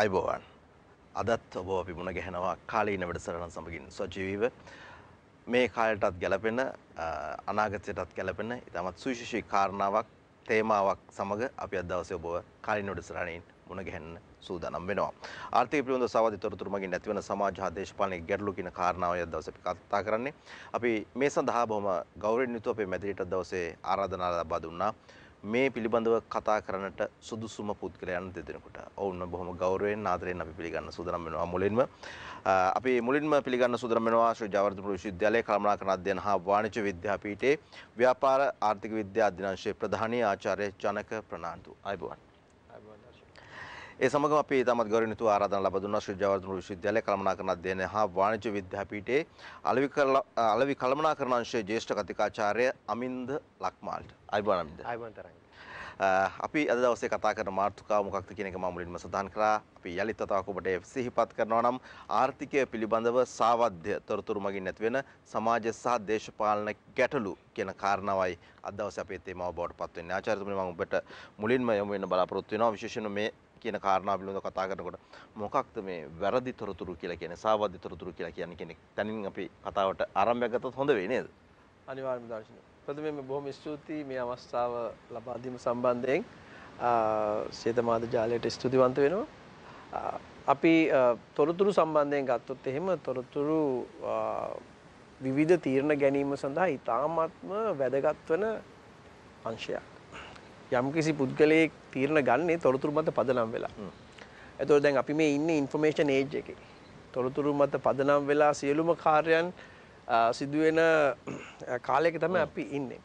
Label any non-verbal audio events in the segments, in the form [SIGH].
අයිබෝවන් අදත් ඔබ අපි මුණ ගැහෙනවා කාලීන වැඩසටහන සමගින් සජීවීව මේ කාලයටත් ගැලපෙන අනාගතයටත් ගැලපෙන ඉතාමත් සුවිශේෂී කාරණාවක් තේමාවක් සමග අපි අද දවසේ ඔබව කාලීන වැඩසටහනින් මුණ ගැහෙන්න සූදානම් වෙනවා. ආර්ථික පිළිබඳ සාවාදී තොරතුරු මගින් නැතිවන සමාජ හා දේශපාලනයේ ගැටලු කියන කාරණාවයි අද දවසේ අපි කතා කරන්නේ. අපි මේ සඳහා බොහොම ගෞරවණීයව අපේ මැදිරියට දවසේ ආරාධනා ලබා දුන්නා. මේ පිළිබඳව කතා කරන්නට සුදුසුම පුද්ගලයන් දෙදෙනෙකුට. ඔවුන් බොහොම ගෞරවයෙන් ආදරයෙන් අපි පිළිගන්න සූදානම් වෙනවා මුලින්ම. අපි මුලින්ම පිළිගන්න සූදානම් වෙනවා ශ්‍රී ජවර්ධනපුර විශ්වවිද්‍යාලයේ කළමනාකරණ අධ්‍යයන හා වාණිජ්‍ය විද්‍යාපීඨයේ ව්‍යාපාර ආර්ථික විද්‍යා අධ්‍යනාංශයේ ප්‍රධානී ආචාර්ය ජනක ප්‍රනාන්දු. අයබෝවන්. ඒ සමගම අපි තමත් ගෞරවනීය ආරාධනා ලබා දුන්නා ශ්‍රී ජයවර්ධන විශ්වවිද්‍යාලය කළමනාකරණ අධ්‍යයනය හා වාණිජ්‍ය විද්‍යාපීඨයේ අලවි අලවි කළමනාකරණ අංශයේ ජ්‍යෙෂ්ඨ කතිකාචාර්ය අමින්ද ලක්මාල්ට. අයිබෝන් අමින්ද. අයිබෝන් තරංග. අපි අද දවසේ කතා කරන මාතෘකාව මොකක්ද කියන එක මම මුලින්ම සඳහන් කරා. අපි යලිත් වතාවක් ඔබට සිහිපත් කරනවා නම් ආර්ථිකය පිළිබඳව සාවද්‍ය තොරතුරු මගින් නැති වෙන සමාජ සහ දේශපාලන ගැටලු කියන කාරණාවයි අද දවසේ අපේ තේමාව බවට පත් වෙන්නේ. ආචාර්යතුමනි මම ඔබට මුලින්ම යොමු වෙන්න බලාපොරොත්තු වෙනවා. විශේෂයෙන්ම මේ කියන කාරණාව පිළිබඳව කතා කරනකොට මොකක්ද මේ වැරදි තොරතුරු කියලා කියන්නේ සාවද්‍ය තොරතුරු කියලා කියන්නේ කෙනෙක් තනින් අපි කතාවට ආරම්භයක් ගත්තොත් හොඳ වෙයි නේද අනිවාර්යයෙන්ම දර්ශන ප්‍රථමයෙන් බොහොම ස්තුතියි මේ අවස්ථාව ලබා දීම සම්බන්ධයෙන් සේතමාද ජාලයට ස්තුතිවන්ත වෙනවා අපි තොරතුරු සම්බන්ධයෙන් ගත්තොත් එහෙම තොරතුරු විවිධ තීරණ ගැනීම සඳහා ඉතාමත්ම වැදගත් වන අංශයක් යම්කිසි පුද්ගලයෙක් තීරණ ගන්නේ තොරතුරු මත පදනම් වෙලා. එතකොට දැන් අපි මේ ඉන්නේ ইনফরমේෂන් ඒජ් එකේ. තොරතුරු මත පදනම් වෙලා සියලුම කාර්යයන් සිදුවෙන කාලයක තමයි අපි ඉන්නේ.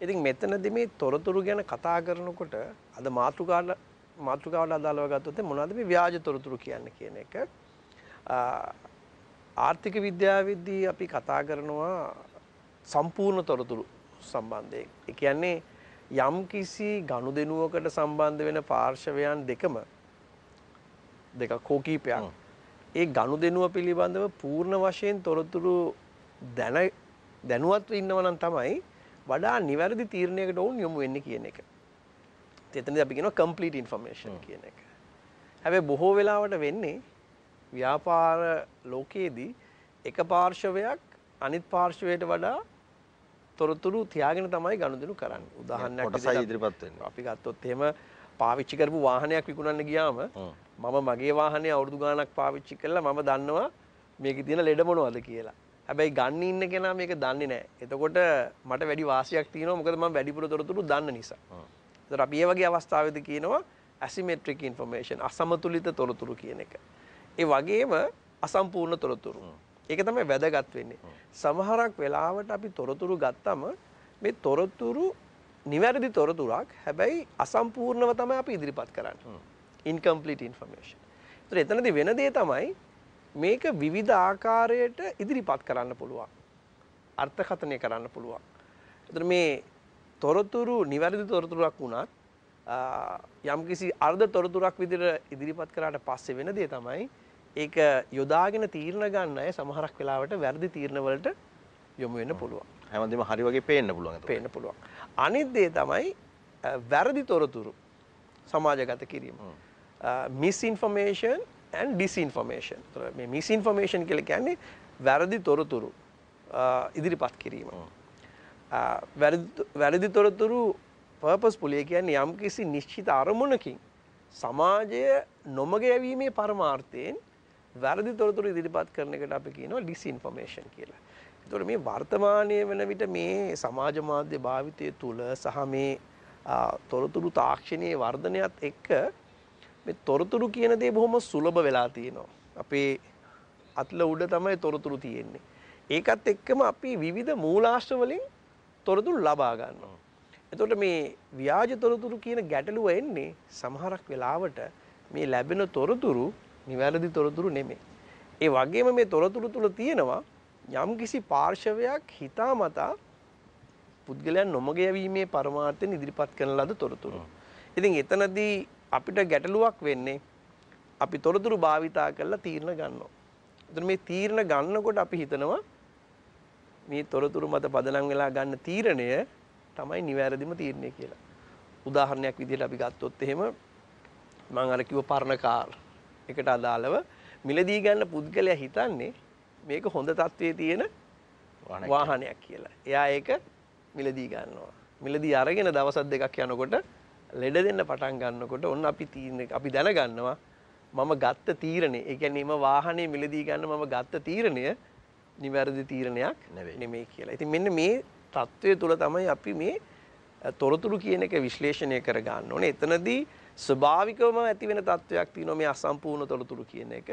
ඉතින් මෙතනදී මේ තොරතුරු ගැන කතා කරනකොට අද මාතෘකාවට මාතෘකාවට අදාළව ගත්තොත් මොනවද මේ ව්‍යාජ තොරතුරු කියන්නේ කියන එක ආර්ථික විද්‍යාවේදී අපි කතා කරනවා සම්පූර්ණ තොරතුරු සම්බන්ධයෙන්. ඒ කියන්නේ යම් කිසි ගනුදෙනුවකට සම්බන්ධ වෙන පාර්ශවයන් දෙකම දෙකක් හෝ කීපයක් ඒ ගනුදෙනුව පිළිබඳව පූර්ණ වශයෙන් තොරතුරු දැන දැනුවත්ව ඉන්නවා නම් තමයි වඩා නිවැරදි තීරණයකට ඔවුන් යොමු වෙන්න කියන එක. එතනදී අපි කියනවා කම්ප්ලීට් ඉන්ෆර්මේෂන් කියන එක. හැබැයි බොහෝ වෙලාවට වෙන්නේ ව්‍යාපාර ලෝකයේදී එක පාර්ශවයක් අනිත් පාර්ශවයට වඩා තොරතුරු තියාගෙන තමයි ගනුදෙනු කරන්න උදාහරණයක් ඉදිරිපත් අපි ගත්තොත් එහෙම පාවිච්චි කරපු වාහනයක් විකුණන්න ගියාම මම මගේ වාහනේ අවුරුදු ගාණක් පාවිච්චි කළා මම දන්නවා මේකේ තියෙන ලෙඩ මොනවද කියලා. හැබැයි ගන්න ඉන්න කෙනා මේක දන්නේ නැහැ. එතකොට මට වැඩි වාසියක් තියෙනවා මොකද මම වැඩිපුර තොරතුරු දන්න නිසා. ඒතර අපි මේ වගේ අවස්ථාවේදී කියනවා asymmetric information අසමතුලිත තොරතුරු කියන එක. ඒ වගේම අසම්පූර්ණ තොරතුරු. ඒක තමයි වැදගත් වෙන්නේ. සමහරක් වෙලාවට අපි තොරතුරු ගත්තම මේ තොරතුරු නිවැරදි තොරතුරක් හැබැයි අසම්පූර්ණව තමයි අපි ඉදිරිපත් කරන්නේ. Incomplete information. ඒතර එතනදී වෙන දේ තමයි මේක විවිධ ආකාරයට ඉදිරිපත් කරන්න පුළුවන්. අර්ථකථනය කරන්න පුළුවන්. ඒතර මේ තොරතුරු නිවැරදි තොරතුරක් වුණත් යම්කිසි අර්ධ තොරතුරක් විදිහට ඉදිරිපත් කරාට පස්සේ වෙන දේ තමයි ඒක යොදාගෙන තීරණ ගන්න අය සමහරක් වෙලාවට වැරදි තීරණ වලට යොමු වෙන්න පුළුවන්. හැමදේම හරි වගේ පේන්න පුළුවන්. පේන්න පුළුවන්. අනිත් දේ තමයි වැරදි තොරතුරු සමාජගත කිරීම. Misinformation and disinformation. මේ මිස්ඉන්ෆර්මේෂන් කියලා කියන්නේ වැරදි තොරතුරු ඉදිරිපත් කිරීම. වැරදි තොරතුරු පර්පස් පුලිය කියන්නේ යම් කිසි නිශ්චිත අරමුණකින් සමාජය නොමග යැවීමේ පරමාර්ථයෙන් වැරදි තොරතුරු ඉදිරිපත් කරන එකට අපි කියනවා ඩිස්ඉන්ෆර්මේෂන් කියලා. ඒතකොට මේ වර්තමානයේ වෙන විට මේ සමාජ මාධ්‍ය භාවිතය තුල සහ මේ තොරතුරු තාක්ෂණයේ වර්ධනයත් එක්ක මේ තොරතුරු කියන දේ බොහොම සුලභ වෙලා තියෙනවා. අපේ අත්ල උඩ තමයි තොරතුරු තියෙන්නේ. ඒකත් එක්කම අපි විවිධ මූලාශ්‍ර වලින් තොරතුරු ලබා ගන්නවා. එතකොට මේ ව්‍යාජ තොරතුරු කියන ගැටලුව එන්නේ සමහරක් වෙලාවට මේ ලැබෙන තොරතුරු නිවැරදි තොරතුරු නෙමේ. ඒ වගේම මේ තොරතුරු තුළ තියෙනවා යම් කිසි පාර්ශවයක් හිතාමතා පුද්ගලයන් නොමග යැවීමේ පරමාර්ථයෙන් ඉදිරිපත් කරන ලද තොරතුරු. ඉතින් එතනදී අපිට ගැටලුවක් වෙන්නේ අපි තොරතුරු භාවිතා කරලා තීරණ ගන්නවා. එතන මේ තීරණ ගන්නකොට අපි හිතනවා මේ තොරතුරු මත පදනම් වෙලා ගන්න තීරණය තමයි නිවැරදිම තීරණය කියලා. උදාහරණයක් විදිහට අපි ගත්තොත් එහෙම මම අර කිව්ව පර්ණ කාර් එකට අදාළව මිලදී ගන්න පුද්ගලයා හිතන්නේ මේක හොඳ තත්ත්වයේ තියෙන වාහනයක් කියලා. එයා ඒක මිලදී ගන්නවා. මිලදී අරගෙන දවස් දෙකක් යනකොට ලෙඩ දෙන්න පටන් ගන්නකොට ඔන්න අපි තීරණ අපි දැනගන්නවා මම ගත්ත තීරණය. ඒ කියන්නේ මම වාහනේ මිලදී ගන්න මම ගත්ත තීරණය නිවැරදි තීරණයක් නෙමෙයි කියලා. ඉතින් මෙන්න මේ தত্ত্বය තුල තමයි අපි මේ තොරතුරු කියන එක විශ්ලේෂණය කර ගන්න ඕනේ. එතනදී ස්වභාවිකවම ඇති වෙන තත්වයක් තියෙනවා මේ අසම්පූර්ණ තොරතුරු කියන එක.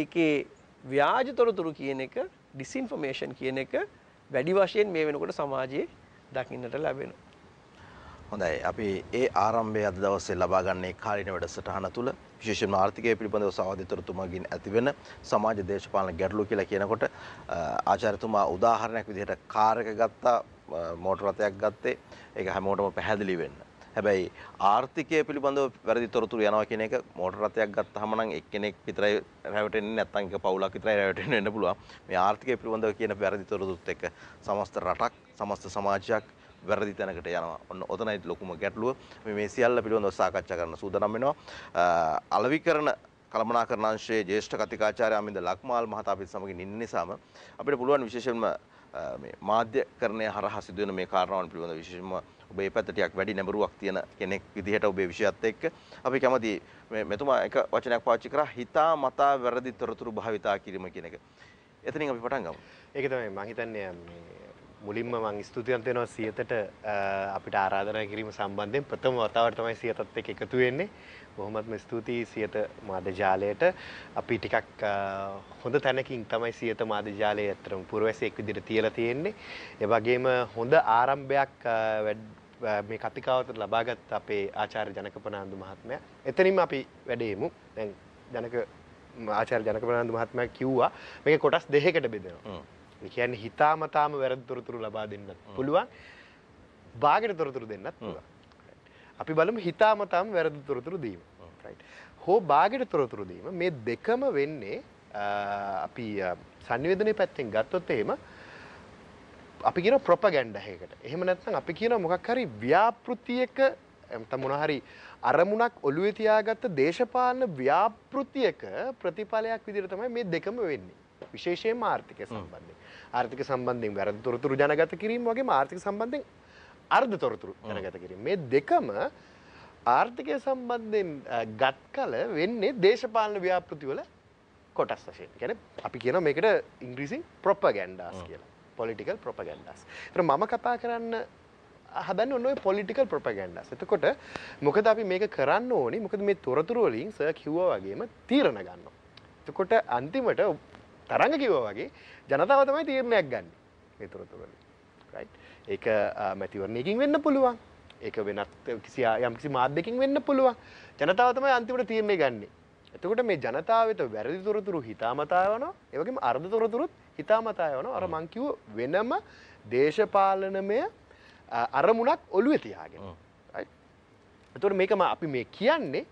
ඒකේ ව්‍යාජ තොරතුරු කියන එක ඩිස්ඉන්ෆර්මේෂන් කියන එක වැඩි වශයෙන් මේ වෙනකොට සමාජයේ දකින්නට ලැබෙනවා. හොඳයි අපි ඒ ආරම්භය අද දවසේ ලබා ගන්නේ කාලීන වැඩසටහන තුළ විශේෂයෙන්ම ආර්ථිකය පිළිබඳව සාධිතරතුමාගෙන් ඇතිවෙන සමාජ දේශපාලන ගැටලු කියලා කියනකොට ආචාර්යතුමා උදාහරණයක් විදිහට කාර් එක ගත්තා මෝටර් රථයක් ගත්තේ ඒක හැමෝටම පැහැදිලි වෙන්න. හැබැයි ආර්ථිකය පිළිබඳව වැරදි තොරතුරු යනවා කියන එක මෝටර් රථයක් ගත්තාම නම් එක්කෙනෙක් විතරයි රැවටෙන්නේ නැත්නම් එක පවුලක් විතරයි රැවටෙන්න වෙන්න පුළුවන්. මේ ආර්ථිකය පිළිබඳව කියන වැරදි තොරතුරුත් එක්ක සමස්ත රටක් සමස්ත සමාජයක් වැරදි තැනකට යනවා. ඔන්න ඔතනයි ලොකුම ගැටලුව. මේ මේ සියල්ල පිළිබඳව සාකච්ඡා කරන්න සූදානම් වෙනවා. අලවි කරන කළමනාකරණ අංශයේ ජ්‍යෙෂ්ඨ කතිකාචාර්ය අමින්ද ලක්මාල් මහතා අපිත් සමගින් ඉන්න නිසාම අපිට පුළුවන් විශේෂයෙන්ම මේ මාධ්‍යකරණය හරහා සිදුවෙන මේ කාරණාවන් පිළිබඳව විශේෂයෙන්ම ඔබේ පැත්තටයක් වැඩි නැඹරුවක් තියෙන කෙනෙක් විදිහට ඔබේ විෂයත් එක්ක අපි කැමති මෙතුමා එක වචනයක් පාවිච්චි කරා හිතා මතා වැරදි තොරතුරු භාවිතා කිරීම කියන එක. එතනින් අපි පටන් ගමු. ඒක තමයි මම හිතන්නේ මුලින්ම මං ස්තුතිවන්ත වෙනවා සියතට අපිට ආරාධනා කිරීම සම්බන්ධයෙන් ප්‍රථම වතාවට තමයි සියතත් එක්ක එකතු වෙන්නේ. බොහොමත්ම ස්තුතියි සියත මාධ්‍ය ජාලයට. අපි ටිකක් හොඳ තැනකින් තමයි සියත මාධ්‍ය ජාලය ඇත්තටම පුරවැසියෙක් විදිහට තියලා තියෙන්නේ. ඒ වගේම හොඳ ආරම්භයක් මේ කතිකාවතට ලබාගත් අපේ ආචාර්ය ජනකපනාන්දු මහත්මයා. එතනින්ම අපි වැඩේමු. දැන් ජනක ආචාර්ය ජනකපනාන්දු මහත්මයා කිව්වා මේක කොටස් දෙකකට බෙදෙනවා. ඒ කියන්නේ හිතාමතාම වැරදි තොරතුරු ලබා දෙන්නත් පුළුවන්. බාගෙට තොරතුරු දෙන්නත් පුළුවන්. අපි බලමු හිතාමතාම වැරදි තොරතුරු දීම. right. හෝ බාගෙට තොරතුරු දීම මේ දෙකම වෙන්නේ අපි සංවේදනයේ පැත්තෙන් ගත්තොත් එහෙම අපි කියන ප්‍රොපගැන්ඩහයකට එහෙම නැත්නම් අපි කියන මොකක් හරි ව්‍යාපෘතියක තමුණහරි අරමුණක් ඔළුවෙ තියාගත්ත දේශපාලන ව්‍යාපෘතියක ප්‍රතිඵලයක් විදිහට තමයි මේ දෙකම වෙන්නේ. විශේෂයෙන්ම ආර්ථික සම්බන්ධයෙන්. ආර්ථික සම්බන්ධයෙන් වැරදි තොරතුරු ජනගත කිරීම වගේම ආර්ථික සම්බන්ධයෙන් අර්ධ තොරතුරු ජනගත කිරීම. මේ දෙකම ආර්ථිකය සම්බන්ධයෙන් ගත් කල වෙන්නේ දේශපාලන ව්‍යාපෘතිවල කොටස් වශයෙන්. කියන්නේ අපි කියනවා මේකට ඉංග්‍රීසියෙන් ප්‍රොපගැන්ඩාස් කියලා. Political propagandas. තර මම කතා කරන්න හැබැන් ඔන්න පොලිටිකල් ප්‍රොපගන්ඩස් එතකොට මොකද අපි මේක කරන්න ඕනි මොකද මේ තොරතුරුවලින් සය කිව්ව වගේම තීරණ ගන්න. එතකොට අන්තිමට තරඟ කිව්ව වගේ ජනතාව තමයි තීරණයක් ගන්න මේ තොරතුරලින්. ඒක මැතිවරණයකින් වෙන්න පුළුවන් ඒක වෙනත් කිසි යම්කිසි මාධ්‍යකින් වෙන්න පුළුවන් ජනතාව තමයි අන්තිමට තීරණය ගන්නේ එතකොට මේ ජනතාවට වැරදි තොරතුරු හිතාමතායවනවා ඒවගේම අර්ධ තොරතුරුත් හිතාමතායවනවා අර මං කිව්ව වෙනම දේශපාලනමය අරමුණක් ඔළුවේ තියාගෙන. එතකොට මේකම අපි මේ කියන්නේ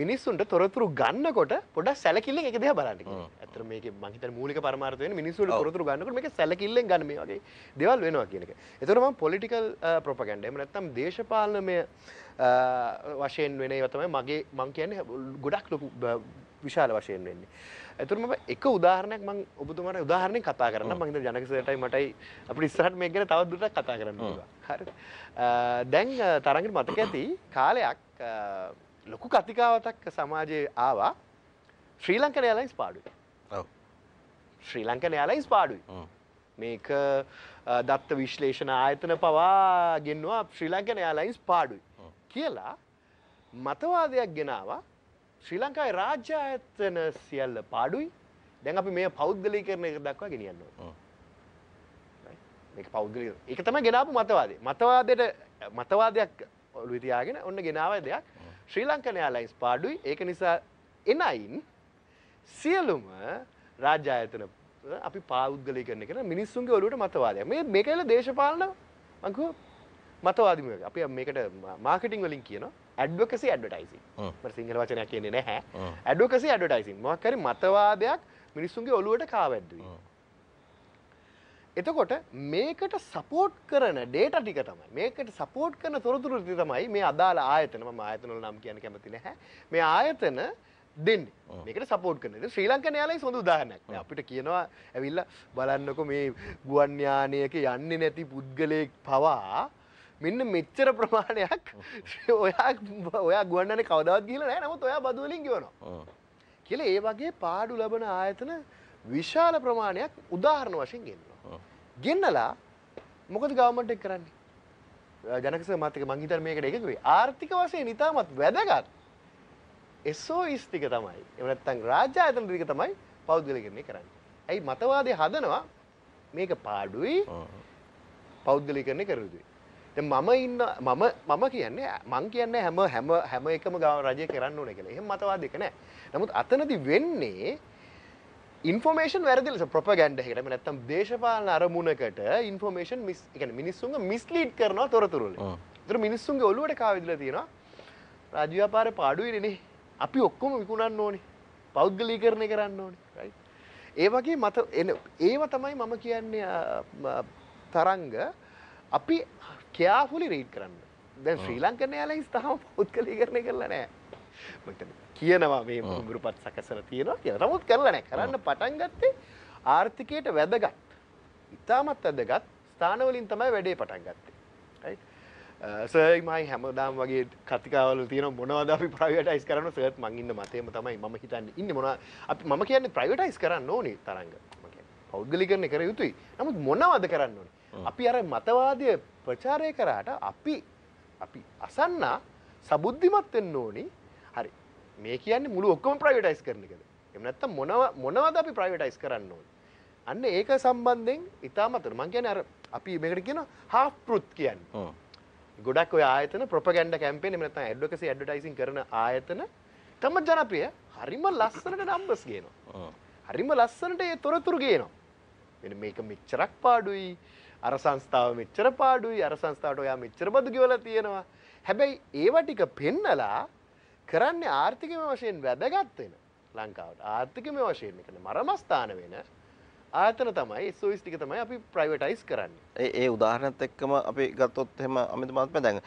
මිනිස්සුන්ට තොරතුරු ගන්නකොට පොඩ සැලකිල්ල එක දෙහ බලන්න ඇතර මේක මහිත මූලික පරමාර්තය මිනිසුට තොරතුරු ගන්නකට මේ සැලකිල්ල ගන්න මේ වගේ දෙවල් වෙනවා කියනක එතරම පොලිටිකල් ප්‍රොපගන්ඩ එම නැත්තම් දේශපාලනමය වශයෙන් වෙන තමයි මගේ මං කියන්නේ ගොඩක් ලොකු විශාල වශයෙන් වෙන්නේ. ඇතුරම එක උදාහරණයක් මං ඔබතුමට උදාහරණය කතා කරන්න මහිත ජනකසටයි මටයි අපි ස්රට මේ ගැන තවදුරට කතා කරන්න හරි දැන් තරගට මතක ඇති කාලයක් ලොකු කතිකාවතක් සමාජයේ ආවා ශ්‍රී ලංකන එයාලයින්ස් පාඩුයි ශ්‍රී ලංකන එයාලයින්ස් පාඩුයි මේක දත්ත විශ්ලේෂණ ආයතන පවා ගෙන්වා ශ්‍රී ලංකන එයාලයින්ස් පාඩුයි කියලා මතවාදයක් ගෙනවා ශ්‍රී ලංකායි රාජ්‍ය ආයතන සියල්ල පාඩුයි දැන් අපි මේ පෞද්ගලී කරන එක දක්වා ගෙනියන්නවා මේ පෞද්ගලී එක තමයි ගෙනාපු මතවාදේ මතවාදයට මතවාදයක් ඔලු ඉතියාගෙන ඔන්න ගෙනාවයි දෙයක් ශ්‍රී ලංකන යාලයින්ස් පාඩුයි ඒක නිසා එනයින් සියලුම රාජ්‍යායතන අපි පාෞද්ගලි කරන කෙන මිනිස්සුන්ගේ ඔලුවට මතවාදය මේ මේකල දේශපාලන මංකු මතවාදම අපි මේකට මාකටින් වලින් කියන ඇඩ්වකසි ඇඩටයිසි සිංහල වචනයක් කියන්නේ නැහැ ඇඩුකසි ඇඩටයිසින් මක්කරි මතවාදයක් මිනිස්සුන්ගේ ඔලුවට කාවැද්දුවී එතකොට මේකට සපෝට් කරන ඩේට ටික තමයි මේකට සපෝට් කරන තොරතුරු ටික තමයි මේ අදාළ ආයතන මම ආයතන වල නම් කියන්න කැමති නැහැ මේ ආයතන දෙන්නේ මේකට සපෝට් කරන ශ්‍රී ලංකන් එයාලයින්ස් හොඳ උදාහරණයක් මේ අපිට කියනවා ඇවිල්ලා බලන්නකෝ මේ ගුවන් යානයක යන්නේ නැති පුද්ගලයෙක් පවා මෙන්න මෙච්චර ප්‍රමාණයක් ඔයා ඔයා ගුවන් යානේ කවදාවත් ගිහලා නැහැ නමුත් ඔයා බදු වලින් ගෙවනවා කියලා ඒ වගේ පාඩු ලබන ආයතන විශාල ප්‍රමාණයක් උදාහරණ වශයෙන් ගෙන්නවා ගෙන්නලා මොකද ගවමට එක් කරන්නේ ජනකස මතක මංහිතර මේකට එකකුවේ ආර්ථික වශයෙන් නිතාමත් වැදගත් එස්සෝ ස්තික තමයි එමනත්තන් රාජ්‍යායතන දික තමයි පෞද්ගලිකරන්නේ කරන්න. ඇයි මතවාදය හදනවා මේක පාඩුයි පෞද්ගලිකරණය කරයුතුයි. මම ඉන්න මම මම කියන්නේ මං කියන්න හැම හැම හැම එකම ගව රජය කරන්න ඕන කියලා එහෙම මතවාදක නෑ නමුත් අතනති වෙන්නේ ඉන්ෆෝමේෂන් වැරදිලස ප්‍රපගන්ඩහකට නැත්තම් දේශපාලන අරමුණකට ඉන්ෆෝමේෂන් මිස් එක මිනිස්සුන් මිස්ලීට් කරන තොරතුරල තුර මිනිස්සුන්ගේ ඔලුවට කාවිදිල තියෙන රජ්‍යපාර පාඩුවනේ අපි ඔක්කොම විකුණන්න ඕනි පෞද්ගලී කරණය කරන්න ඕනි ඒ වගේ මත එන ඒව තමයි මම කියන්නේ තරංග අපි කයාහුලි රීඩ් කරන්න දැන් ශ්‍රී ලංකන යාලයිස් තහම පුද්ගලී කරණය කරලා නෑ මතන කියනවා මේ ගුරුපත් සකසල තියෙනවා කිය නමුත් කරලන කරන්න පටන් ගත්තේ ආර්ථිකයට වැදගත් ඉතාමත් ඇදගත් ස්ථානවලින් තමයි වැඩේ පටන් ගත්තේ සයමයි uh, හැමදාම් වගේ කතිකාවල තියන මොනවද අපි ප්‍රවටයිස් කරන සත් මංගන්න මතයම තමයි ම හිතන්න ඉන්න මොන අපි මම කියන්න ප්‍රවටයිස් කරන්න ඕනේ තරග පෞද්ගලිකරණය කර යුතුයි නමුත් මොනවද කරන්න ඕනේ අපි අර මතවාදය ප්‍රචාරය කරාට අපි අපි අසන්න සබුද්ධිමත් වෙන්න ඕනි හරි මේ කියන්නේ මුළු ඔක්කොම ප්‍රයිවටයිස් කරන එකද? එහෙම නැත්නම් මොනව මොනවද අපි ප්‍රයිවටයිස් කරන්න ඕනේ? අන්න ඒක සම්බන්ධයෙන් ඉතාම අතන මං කියන්නේ අර අපි මේකට කියන half truth කියන්නේ. ඔව්. ගොඩක් ඔය ආයතන ප්‍රොපගැන්ඩා කැම්පේන් එහෙම නැත්නම් ඇඩ්වොකසි ඇඩ්වර්ටයිසින් කරන ආයතන තම ජනප්‍රිය හරිම ලස්සනට නම්බර්ස් ගේනවා. ඔව්. හරිම ලස්සනට ඒ තොරතුරු ගේනවා. මෙන්න මේක මෙච්චරක් පාඩුයි. අර සංස්ථාව මෙච්චර පාඩුයි. අර සංස්ථාවට ඔයා මෙච්චර බදු ගෙවලා තියෙනවා. හැබැයි ඒව ටික පෙන්නලා කරන්නේ ආර්ථිකම වශයෙන් වැදගත් වෙන ලංකාවට ආර්ථිකම වශයෙන් එකන මරමස්ථාන වෙන ආතන තමයි සුවිස්ටික තමයි අපි ප්‍රයිවටයිස් කරන්න ඒ උදාහරණත් එක්කම අපි ගත්තොත් හෙම අමිත මාත්ම දැන්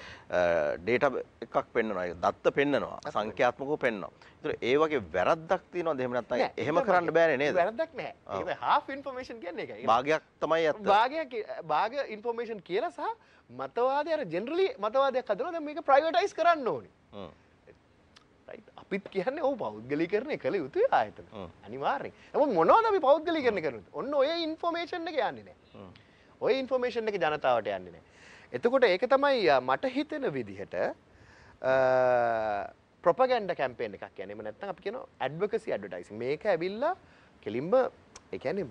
ඩේට එකක් පෙන්න්නනවා දත්ත පෙන්න්නනවා සංඛ්‍යාත්මකෝ පෙන්නවා තුර ඒ වගේ වැරද්දක් තියනවා දෙමනත් එහෙම කරන්න බෑන නේ වැරදක් නෑ හා ඉන්ෆර්මේෂන් කියන්නේ එක භාගයක් තමයි ඇත් භාගයක් භාග ඉන්ෆෝර්මේෂන් කියලසාහ මතවාදයට ජෙනරලි මතවාදයක් කදරද මේක ප්‍රයිවටයිස් කරන්න ඕනේ අපිත් කියන්නේ ඔහු පෞද්ගලිකරණය කළ යුතුය ආයතන අනිවාර්යෙන් එම මොනවද අපි පෞද්ගලිකරණය කරුත් ඔන්න ඔය ඉන්ෆෝමේෂන් එක යන්නේ නෑ ඔය ඉන්ෆෝමේෂන් එක ජනතාවට යන්නේ නෑ එතකොට ඒක තමයි මට හිතෙන විදිහට ප්‍රොපගන්ඩ කැම්පේන එකක් කියනෙම නැත්තම් අපි කියන ඇඩ්වකසි ඇඩ්වටයිස් මේක ඇවිල්ලා කෙලින්ම එකන